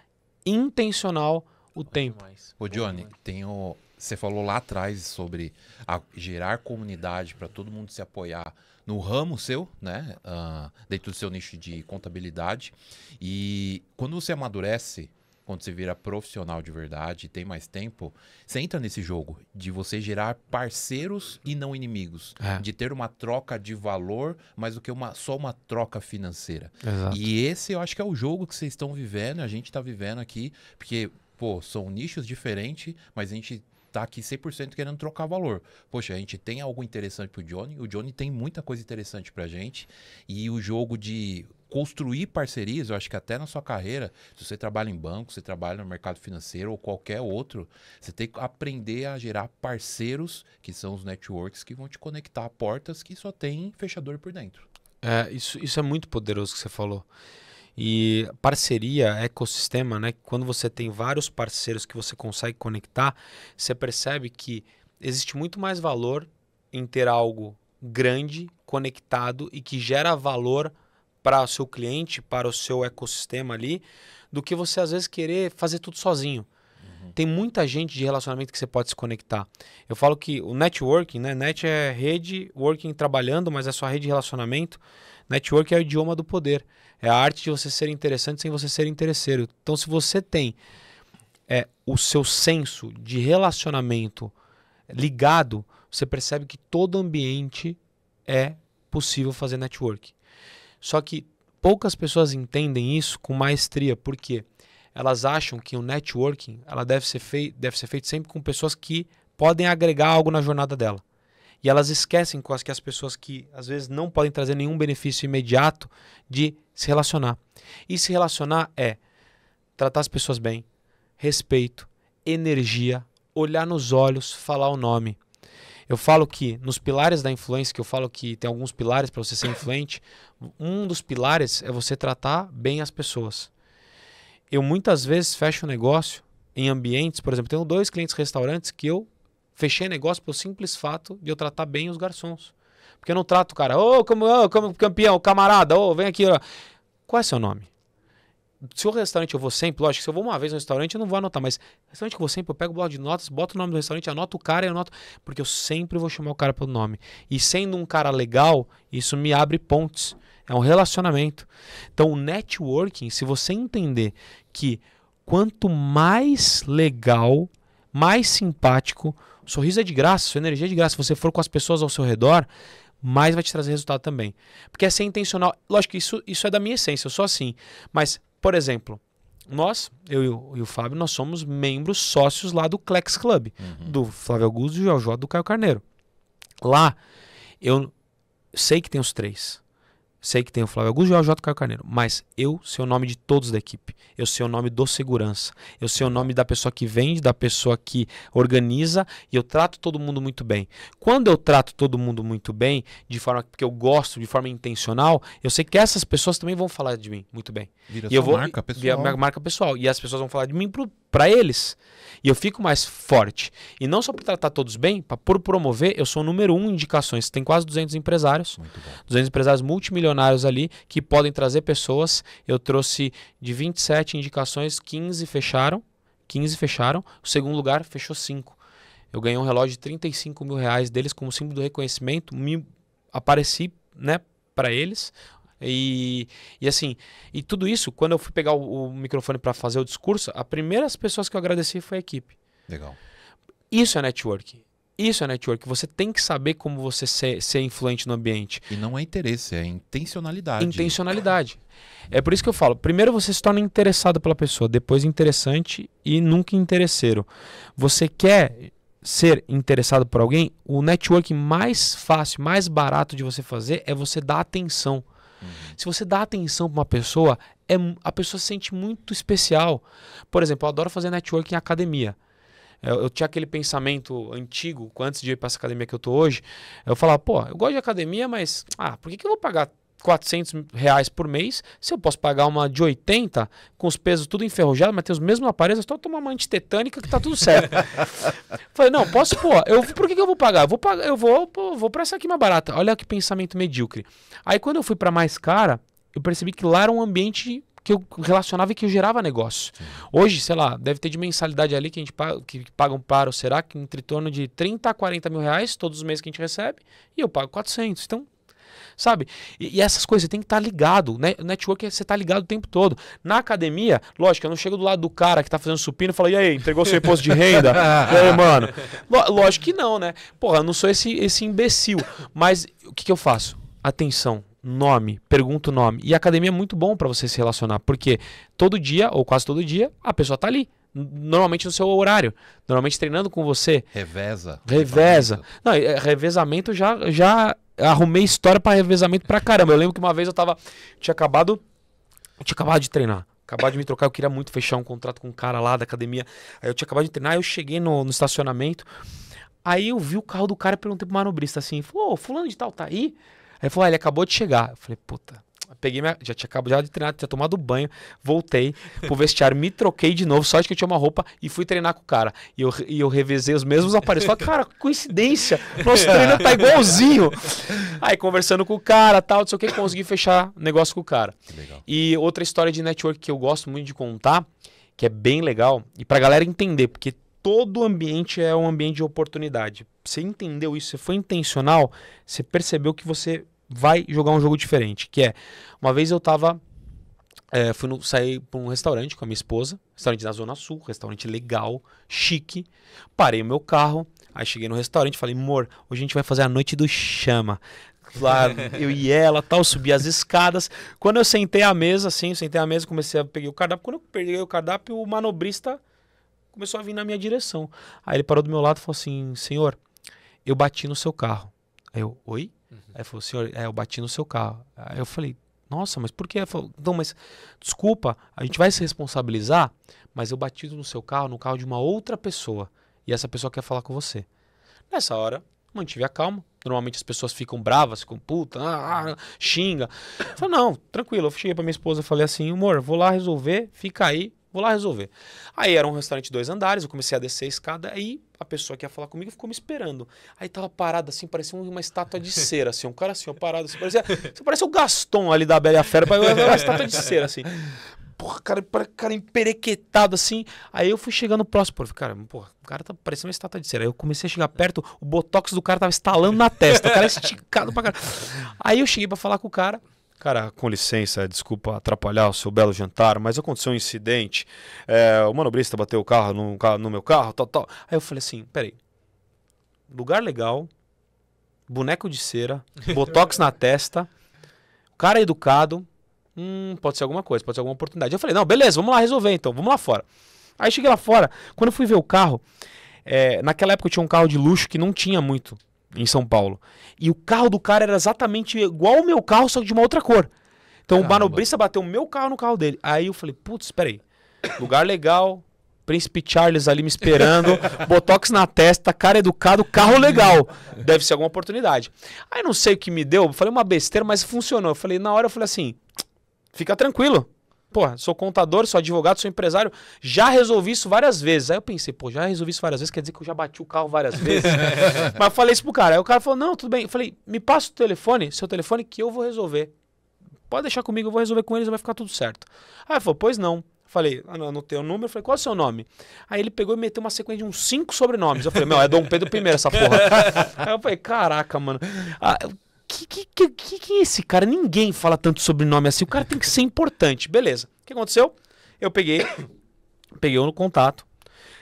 intencional o Pode tempo. Mais. Ô Johnny, tem o você falou lá atrás sobre a, gerar comunidade para todo mundo se apoiar no ramo seu, né? Uh, dentro do seu nicho de contabilidade. E quando você amadurece, quando você vira profissional de verdade, tem mais tempo, você entra nesse jogo de você gerar parceiros e não inimigos, é. de ter uma troca de valor, mais do que uma só uma troca financeira. Exato. E esse eu acho que é o jogo que vocês estão vivendo, a gente está vivendo aqui, porque pô, são nichos diferentes, mas a gente tá aqui 100% querendo trocar valor. Poxa, a gente tem algo interessante para o Johnny, o Johnny tem muita coisa interessante para a gente, e o jogo de construir parcerias, eu acho que até na sua carreira, se você trabalha em banco, se trabalha no mercado financeiro ou qualquer outro, você tem que aprender a gerar parceiros, que são os networks que vão te conectar a portas que só tem fechador por dentro. É, isso, isso é muito poderoso que você falou. E parceria, ecossistema, né? Quando você tem vários parceiros que você consegue conectar, você percebe que existe muito mais valor em ter algo grande, conectado e que gera valor para o seu cliente, para o seu ecossistema ali, do que você às vezes querer fazer tudo sozinho. Uhum. Tem muita gente de relacionamento que você pode se conectar. Eu falo que o networking, né? Net é rede, working trabalhando, mas é só rede de relacionamento. Network é o idioma do poder. É a arte de você ser interessante sem você ser interesseiro. Então, se você tem é, o seu senso de relacionamento ligado, você percebe que todo ambiente é possível fazer network. Só que poucas pessoas entendem isso com maestria, porque elas acham que o networking ela deve ser, fei deve ser feito sempre com pessoas que podem agregar algo na jornada dela. E elas esquecem quase que as pessoas que às vezes não podem trazer nenhum benefício imediato de se relacionar. E se relacionar é tratar as pessoas bem, respeito, energia, olhar nos olhos, falar o nome. Eu falo que nos pilares da influência, que eu falo que tem alguns pilares para você ser influente, um dos pilares é você tratar bem as pessoas. Eu muitas vezes fecho um negócio em ambientes, por exemplo, tenho dois clientes restaurantes que eu Fechei negócio pelo simples fato de eu tratar bem os garçons. Porque eu não trato o cara, ô oh, oh, campeão, camarada, ô, oh, vem aqui. Ó. Qual é seu nome? Se o restaurante eu vou sempre, lógico, se eu vou uma vez no restaurante, eu não vou anotar, mas restaurante que eu vou sempre, eu pego o bloco de notas, boto o nome do restaurante, anoto o cara e anoto. Porque eu sempre vou chamar o cara pelo nome. E sendo um cara legal, isso me abre pontes. É um relacionamento. Então, o networking, se você entender que quanto mais legal, mais simpático, Sorriso é de graça, sua energia é de graça. Se você for com as pessoas ao seu redor, mais vai te trazer resultado também. Porque é ser intencional. Lógico que isso, isso é da minha essência, eu sou assim. Mas, por exemplo, nós, eu e o, e o Fábio, nós somos membros sócios lá do Clex Club, uhum. do Flávio Augusto, do João J, do Caio Carneiro. Lá, eu sei que tem os três. Sei que tem o Flávio Augusto e o AJ Caio Carneiro, mas eu sei o nome de todos da equipe. Eu sei o nome do segurança. Eu sei o nome da pessoa que vende, da pessoa que organiza e eu trato todo mundo muito bem. Quando eu trato todo mundo muito bem, de forma que eu gosto, de forma intencional, eu sei que essas pessoas também vão falar de mim muito bem. Vira e eu vou marca pessoal. Vira marca pessoal e as pessoas vão falar de mim pro para eles. E eu fico mais forte. E não só para tratar todos bem, para por promover, eu sou o número um em indicações. Tem quase 200 empresários, 200 empresários multimilionários ali que podem trazer pessoas. Eu trouxe de 27 indicações, 15 fecharam. 15 fecharam. O segundo lugar fechou 5. Eu ganhei um relógio de 35 mil reais deles como símbolo do reconhecimento. Me apareci né, para eles, e, e assim, e tudo isso, quando eu fui pegar o, o microfone para fazer o discurso, a primeiras pessoas que eu agradeci foi a equipe. Legal. Isso é networking. Isso é network. Você tem que saber como você ser, ser, influente no ambiente. E não é interesse, é intencionalidade. Intencionalidade. É por isso que eu falo: primeiro você se torna interessado pela pessoa, depois interessante e nunca interesseiro. Você quer ser interessado por alguém? O network mais fácil, mais barato de você fazer é você dar atenção. Se você dá atenção para uma pessoa, é, a pessoa se sente muito especial. Por exemplo, eu adoro fazer networking em academia. Eu, eu, tinha aquele pensamento antigo, antes de ir para essa academia que eu tô hoje, eu falava, pô, eu gosto de academia, mas ah, por que, que eu vou pagar 400 reais por mês, se eu posso pagar uma de 80, com os pesos tudo enferrujado, mas tem os mesmos aparelhos, é só tomar uma antitetânica que tá tudo certo. <laughs> Falei, não, posso pô, eu, por que, que eu vou pagar? Eu vou, pagar, eu vou, pô, vou pra essa aqui mais barata. Olha que pensamento medíocre. Aí quando eu fui para mais cara, eu percebi que lá era um ambiente que eu relacionava e que eu gerava negócio. Hoje, sei lá, deve ter de mensalidade ali que a gente paga, que pagam para o Será, que entre torno de 30 a 40 mil reais todos os meses que a gente recebe, e eu pago 400. Então, sabe? E, e essas coisas, você tem que estar tá ligado. Né? O network é você tá ligado o tempo todo. Na academia, lógico, eu não chego do lado do cara que tá fazendo supino e falo, e aí, entregou seu imposto de renda? <laughs> e aí, mano? Lógico que não, né? Porra, eu não sou esse, esse imbecil. Mas o que, que eu faço? Atenção, nome, pergunta o nome. E a academia é muito bom para você se relacionar, porque todo dia, ou quase todo dia, a pessoa tá ali normalmente no seu horário, normalmente treinando com você. Reveza. Reveza. Não, é, revezamento já já arrumei história para revezamento para caramba. Eu lembro que uma vez eu tava tinha acabado tinha acabado de treinar. Acabado de me trocar, eu queria muito fechar um contrato com um cara lá da academia. Aí eu tinha acabado de treinar, eu cheguei no, no estacionamento. Aí eu vi o carro do cara e perguntei pro manobrista assim: Ô, fulano de tal tá aí? Aí ele falou: ah, ele acabou de chegar. Eu falei: puta, peguei minha, já tinha acabado de treinar, tinha tomado banho, voltei pro vestiário, me troquei de novo, sorte que eu tinha uma roupa e fui treinar com o cara. E eu, e eu revezei os mesmos aparelhos. Falei, cara, coincidência, nosso é. treino tá igualzinho. Aí conversando com o cara, tal, não sei o que, consegui fechar negócio com o cara. E outra história de network que eu gosto muito de contar, que é bem legal, e pra galera entender, porque todo ambiente é um ambiente de oportunidade. Você entendeu isso, você foi intencional, você percebeu que você vai jogar um jogo diferente. Que é, uma vez eu tava. É, fui no, sair pra um restaurante com a minha esposa, restaurante na Zona Sul, restaurante legal, chique. Parei o meu carro, aí cheguei no restaurante falei, amor, hoje a gente vai fazer a noite do chama lá eu e ela tal, subi as escadas. Quando eu sentei à mesa, assim, sentei à mesa, comecei a pegar o cardápio. Quando eu peguei o cardápio, o manobrista começou a vir na minha direção. Aí ele parou do meu lado e falou assim: Senhor, eu bati no seu carro. Aí eu, oi? Uhum. Aí falou, senhor, é, eu bati no seu carro. Aí eu falei, nossa, mas por que? então mas desculpa, a gente vai se responsabilizar, mas eu bati no seu carro, no carro de uma outra pessoa. E essa pessoa quer falar com você. Nessa hora, mantive a calma. Normalmente as pessoas ficam bravas, ficam puta, ah, ah, xinga. Eu falei, não, tranquilo. Eu cheguei pra minha esposa falei assim, amor, vou lá resolver, fica aí, Vou lá resolver. Aí era um restaurante de dois andares, eu comecei a descer a escada, aí a pessoa que ia falar comigo ficou me esperando. Aí tava parado assim, parecia uma estátua de <laughs> cera, assim, um cara assim, ó, parado assim, parecia, o Gaston ali da Bela e a Fera, parecia uma estátua de cera, assim. Porra, cara, cara emperequetado assim. Aí eu fui chegando próximo, porra, cara, porra, o cara tá parecendo uma estátua de cera. Aí eu comecei a chegar perto, o botox do cara tava estalando na testa, o cara esticado pra caralho. Aí eu cheguei para falar com o cara, Cara, com licença, desculpa atrapalhar o seu belo jantar, mas aconteceu um incidente. É, o manobrista bateu o carro no, no meu carro, tal, tal. Aí eu falei assim: peraí. Lugar legal, boneco de cera, <laughs> botox na testa, cara é educado. Hum, pode ser alguma coisa, pode ser alguma oportunidade. Eu falei: não, beleza, vamos lá resolver então, vamos lá fora. Aí cheguei lá fora. Quando eu fui ver o carro, é, naquela época eu tinha um carro de luxo que não tinha muito em São Paulo. E o carro do cara era exatamente igual ao meu carro, só que de uma outra cor. Então Caramba. o manobrista bateu o meu carro no carro dele. Aí eu falei, putz, espera Lugar legal, Príncipe Charles ali me esperando, <laughs> botox na testa, cara educado, carro legal. Deve ser alguma oportunidade. Aí não sei o que me deu, falei uma besteira, mas funcionou. Eu falei, na hora eu falei assim, fica tranquilo. Porra, sou contador, sou advogado, sou empresário. Já resolvi isso várias vezes. Aí eu pensei, pô, já resolvi isso várias vezes, quer dizer que eu já bati o carro várias <laughs> vezes. Mas eu falei isso pro cara. Aí o cara falou, não, tudo bem. Eu falei, me passa o telefone, seu telefone, que eu vou resolver. Pode deixar comigo, eu vou resolver com eles, vai ficar tudo certo. Aí ele falou, pois não. Falei, anotei ah, o número, falei, qual é o seu nome? Aí ele pegou e meteu uma sequência de uns cinco sobrenomes. Eu falei, meu, é Dom Pedro I essa porra. <laughs> Aí eu falei, caraca, mano. Ah, que, que, que, que é esse cara? Ninguém fala tanto sobrenome assim. O cara tem que ser importante. Beleza. O que aconteceu? Eu peguei, <coughs> peguei no contato,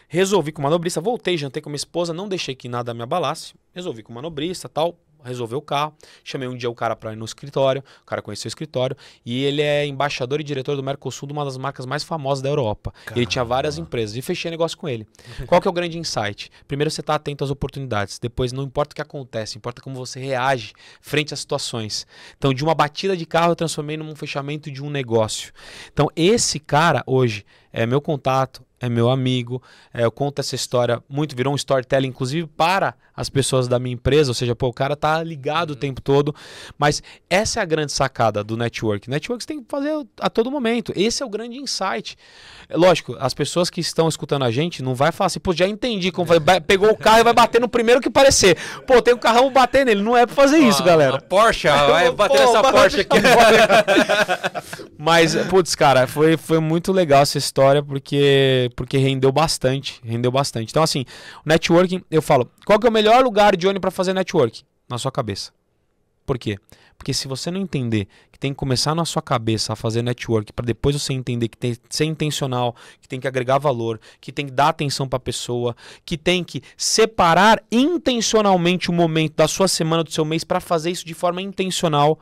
resolvi com o manobrista, voltei, jantei com minha esposa, não deixei que nada me abalasse. Resolvi com o manobrista tal resolver o carro. Chamei um dia o cara para ir no escritório, o cara conheceu o escritório, e ele é embaixador e diretor do Mercosul, de uma das marcas mais famosas da Europa. Caramba. Ele tinha várias empresas e fechei negócio com ele. Qual que é o grande insight? Primeiro você está atento às oportunidades, depois não importa o que acontece, importa como você reage frente às situações. Então, de uma batida de carro eu transformei num fechamento de um negócio. Então, esse cara hoje é meu contato, é meu amigo. É, eu conto essa história muito, virou um storytelling, inclusive, para as pessoas da minha empresa. Ou seja, pô, o cara tá ligado uhum. o tempo todo. Mas essa é a grande sacada do network. Network você tem que fazer a todo momento. Esse é o grande insight. É, lógico, as pessoas que estão escutando a gente não vai falar assim, pô, já entendi como fazer. Pegou o carro e vai bater no primeiro que parecer. Pô, tem um carrão bater nele. Não é pra fazer isso, ah, galera. A Porsche, ah, vai <laughs> bater nessa essa Porsche aqui. <laughs> Mas, putz, cara, foi, foi muito legal essa história, porque porque rendeu bastante, rendeu bastante. Então assim, networking, eu falo, qual que é o melhor lugar, de ônibus para fazer networking? Na sua cabeça. Por quê? Porque se você não entender que tem que começar na sua cabeça a fazer network para depois você entender que tem que ser intencional, que tem que agregar valor, que tem que dar atenção para a pessoa, que tem que separar intencionalmente o momento da sua semana do seu mês para fazer isso de forma intencional,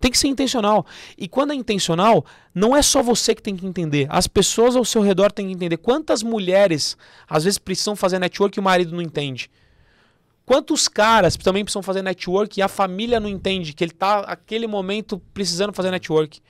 tem que ser intencional. E quando é intencional, não é só você que tem que entender. As pessoas ao seu redor têm que entender. Quantas mulheres às vezes precisam fazer network e o marido não entende? Quantos caras também precisam fazer network e a família não entende que ele está, naquele momento, precisando fazer network?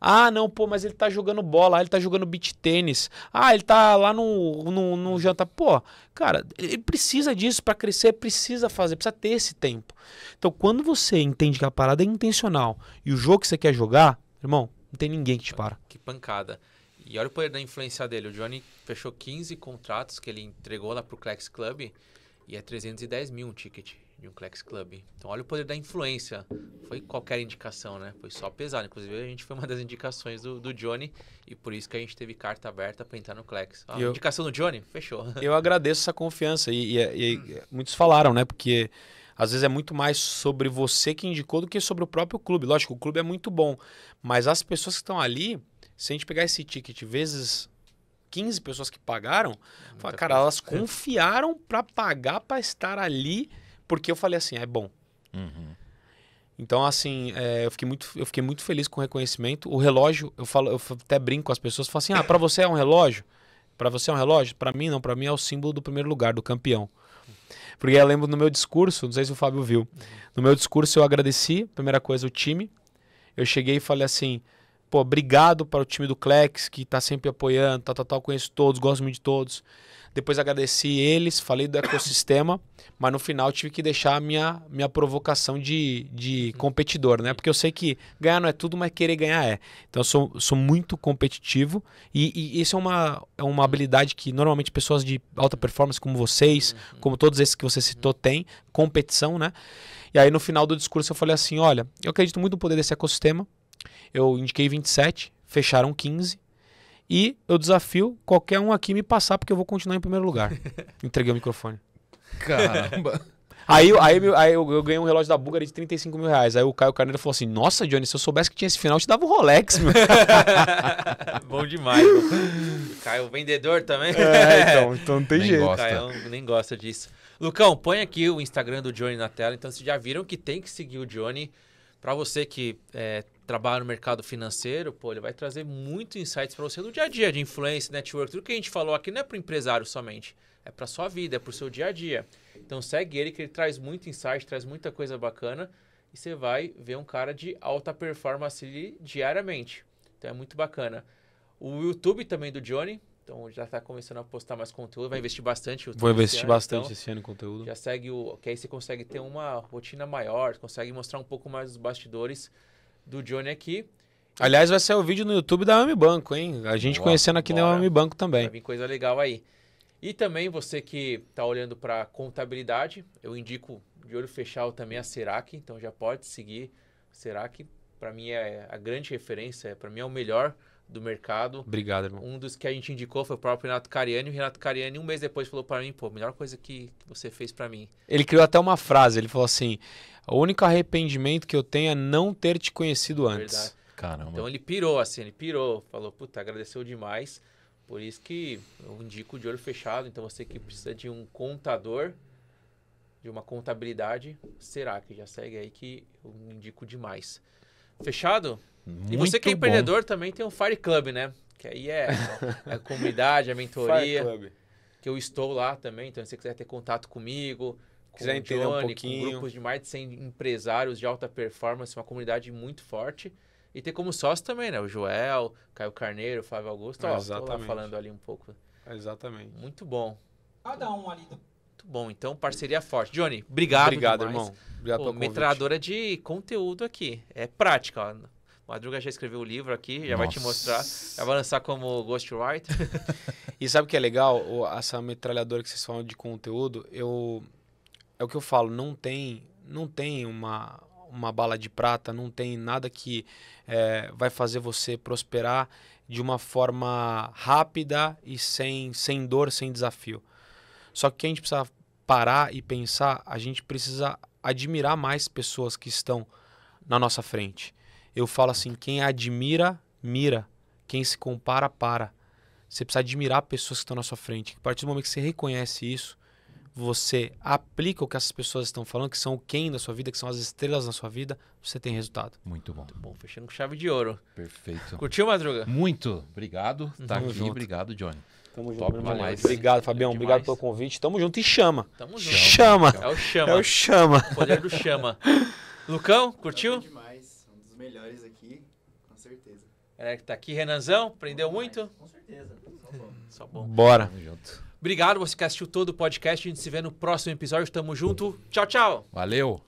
Ah, não, pô, mas ele tá jogando bola, ah, ele tá jogando beach tênis, ah, ele tá lá no, no, no jantar. Pô, cara, ele precisa disso para crescer, precisa fazer, precisa ter esse tempo. Então, quando você entende que a parada é intencional e o jogo que você quer jogar, irmão, não tem ninguém que te para. Que pancada. E olha o poder da influência dele. O Johnny fechou 15 contratos que ele entregou lá pro Clex Club e é 310 mil um ticket de um Clex Club. Então, olha o poder da influência. Foi qualquer indicação, né? Foi só pesado. Inclusive, a gente foi uma das indicações do, do Johnny e por isso que a gente teve carta aberta para entrar no Clex. A eu, indicação do Johnny? Fechou. <laughs> Eu agradeço essa confiança. E, e, e muitos falaram, né? Porque às vezes é muito mais sobre você que indicou do que sobre o próprio clube. Lógico, o clube é muito bom, mas as pessoas que estão ali, se a gente pegar esse ticket vezes 15 pessoas que pagaram, fala, cara, elas é. confiaram para pagar para estar ali porque eu falei assim, é bom. Uhum. Então, assim, é, eu, fiquei muito, eu fiquei muito feliz com o reconhecimento. O relógio, eu falo, eu até brinco com as pessoas, falo assim: ah, para você é um relógio? Para você é um relógio? Para mim não, para mim é o símbolo do primeiro lugar, do campeão. Porque eu lembro no meu discurso, não sei se o Fábio viu, no meu discurso eu agradeci, primeira coisa, o time. Eu cheguei e falei assim: pô, obrigado para o time do Clex, que está sempre apoiando, tal, tá, tal, tal, conheço todos, gosto muito de todos. Depois agradeci eles, falei do ecossistema, mas no final tive que deixar a minha, minha provocação de, de competidor, né? Porque eu sei que ganhar não é tudo, mas querer ganhar é. Então eu sou, sou muito competitivo e, e isso é uma, é uma habilidade que normalmente pessoas de alta performance como vocês, como todos esses que você citou, têm, competição, né? E aí no final do discurso eu falei assim, olha, eu acredito muito no poder desse ecossistema, eu indiquei 27, fecharam 15, e eu desafio qualquer um aqui me passar, porque eu vou continuar em primeiro lugar. <laughs> Entreguei o microfone. Caramba. <laughs> Aí, aí, aí eu, eu, ganhei um relógio da Bulgari de 35 mil reais. Aí o Caio Carneiro falou assim: Nossa, Johnny, se eu soubesse que tinha esse final, eu te dava um Rolex, meu. <laughs> Bom demais. Caio, vendedor também. É, então, então não tem nem jeito. O Caio nem gosta disso. Lucão, põe aqui o Instagram do Johnny na tela. Então vocês já viram que tem que seguir o Johnny. Para você que é, trabalha no mercado financeiro, pô, ele vai trazer muito insights para você no dia a dia, de influência, network. Tudo que a gente falou aqui não é para empresário somente, é para sua vida, é para o seu dia a dia. Então segue ele que ele traz muito insight, traz muita coisa bacana e você vai ver um cara de alta performance diariamente. Então é muito bacana. O YouTube também do Johnny, então já está começando a postar mais conteúdo, vai investir bastante. Vou investir bastante então, esse ano em conteúdo. Já segue o. Que aí você consegue ter uma rotina maior, consegue mostrar um pouco mais os bastidores do Johnny aqui. Aliás, vai ser o vídeo no YouTube da Ami Banco, hein? A gente conhecendo aqui bora. na Ami Banco também. Vai vir coisa legal aí. E também você que está olhando para contabilidade, eu indico de olho fechado também a Serac, então já pode seguir Serac. Para mim é a grande referência, para mim é o melhor do mercado. Obrigado, irmão. Um dos que a gente indicou foi o próprio Renato Cariani. O Renato Cariani, um mês depois, falou para mim: pô, melhor coisa que você fez para mim. Ele criou até uma frase: ele falou assim, o único arrependimento que eu tenho é não ter te conhecido antes. Verdade. Caramba. Então ele pirou, assim, ele pirou. Falou: puta, agradeceu demais. Por isso que eu indico de olho fechado. Então você que precisa de um contador, de uma contabilidade, será que já segue aí que eu indico demais. Fechado? Muito e você que é bom. empreendedor também tem o um Fire Club, né? Que aí é a <laughs> é comunidade, a é mentoria. Fire Club. Que eu estou lá também, então se você quiser ter contato comigo, com quiser entender Johnny, um pouquinho. com grupos de mais de 100 empresários de alta performance, uma comunidade muito forte. E ter como sócio também, né? O Joel, Caio Carneiro, Fábio Augusto. Ó, Exatamente. Ó, lá falando ali um pouco. Exatamente. Muito bom. Cada um ali muito bom. Então, parceria forte. Johnny, obrigado. Obrigado, demais. irmão. Obrigado Pô, metralhadora de conteúdo aqui. É prática. Ó. Madruga já escreveu o livro aqui, já Nossa. vai te mostrar. Já vai lançar como Ghostwriter. <laughs> e sabe o que é legal? O, essa metralhadora que vocês falam de conteúdo, eu é o que eu falo, não tem, não tem uma, uma bala de prata, não tem nada que é, vai fazer você prosperar de uma forma rápida e sem, sem dor, sem desafio. Só que a gente precisa parar e pensar, a gente precisa admirar mais pessoas que estão na nossa frente. Eu falo assim: quem admira, mira. Quem se compara, para. Você precisa admirar pessoas que estão na sua frente. A partir do momento que você reconhece isso, você aplica o que essas pessoas estão falando, que são o quem da sua vida, que são as estrelas na sua vida, você tem resultado. Muito bom. Muito bom, fechando com chave de ouro. Perfeito. Curtiu, Madruga? Muito. Obrigado. Uhum. Tá Tamo aqui. Junto. Obrigado, Johnny. Tamo Top junto. Demais. Obrigado, Fabião. Obrigado pelo convite. Tamo junto e chama. Tamo junto. Chama. É o chama. É o chama. O poder do chama. <laughs> Lucão, curtiu? demais melhores aqui, com certeza. É que tá aqui, Renanzão, aprendeu muito? Com certeza. Só bom. <laughs> Só bom. Bora. Tamo junto. Obrigado você que assistiu todo o podcast. A gente se vê no próximo episódio. Tamo junto. Tchau, tchau. Valeu.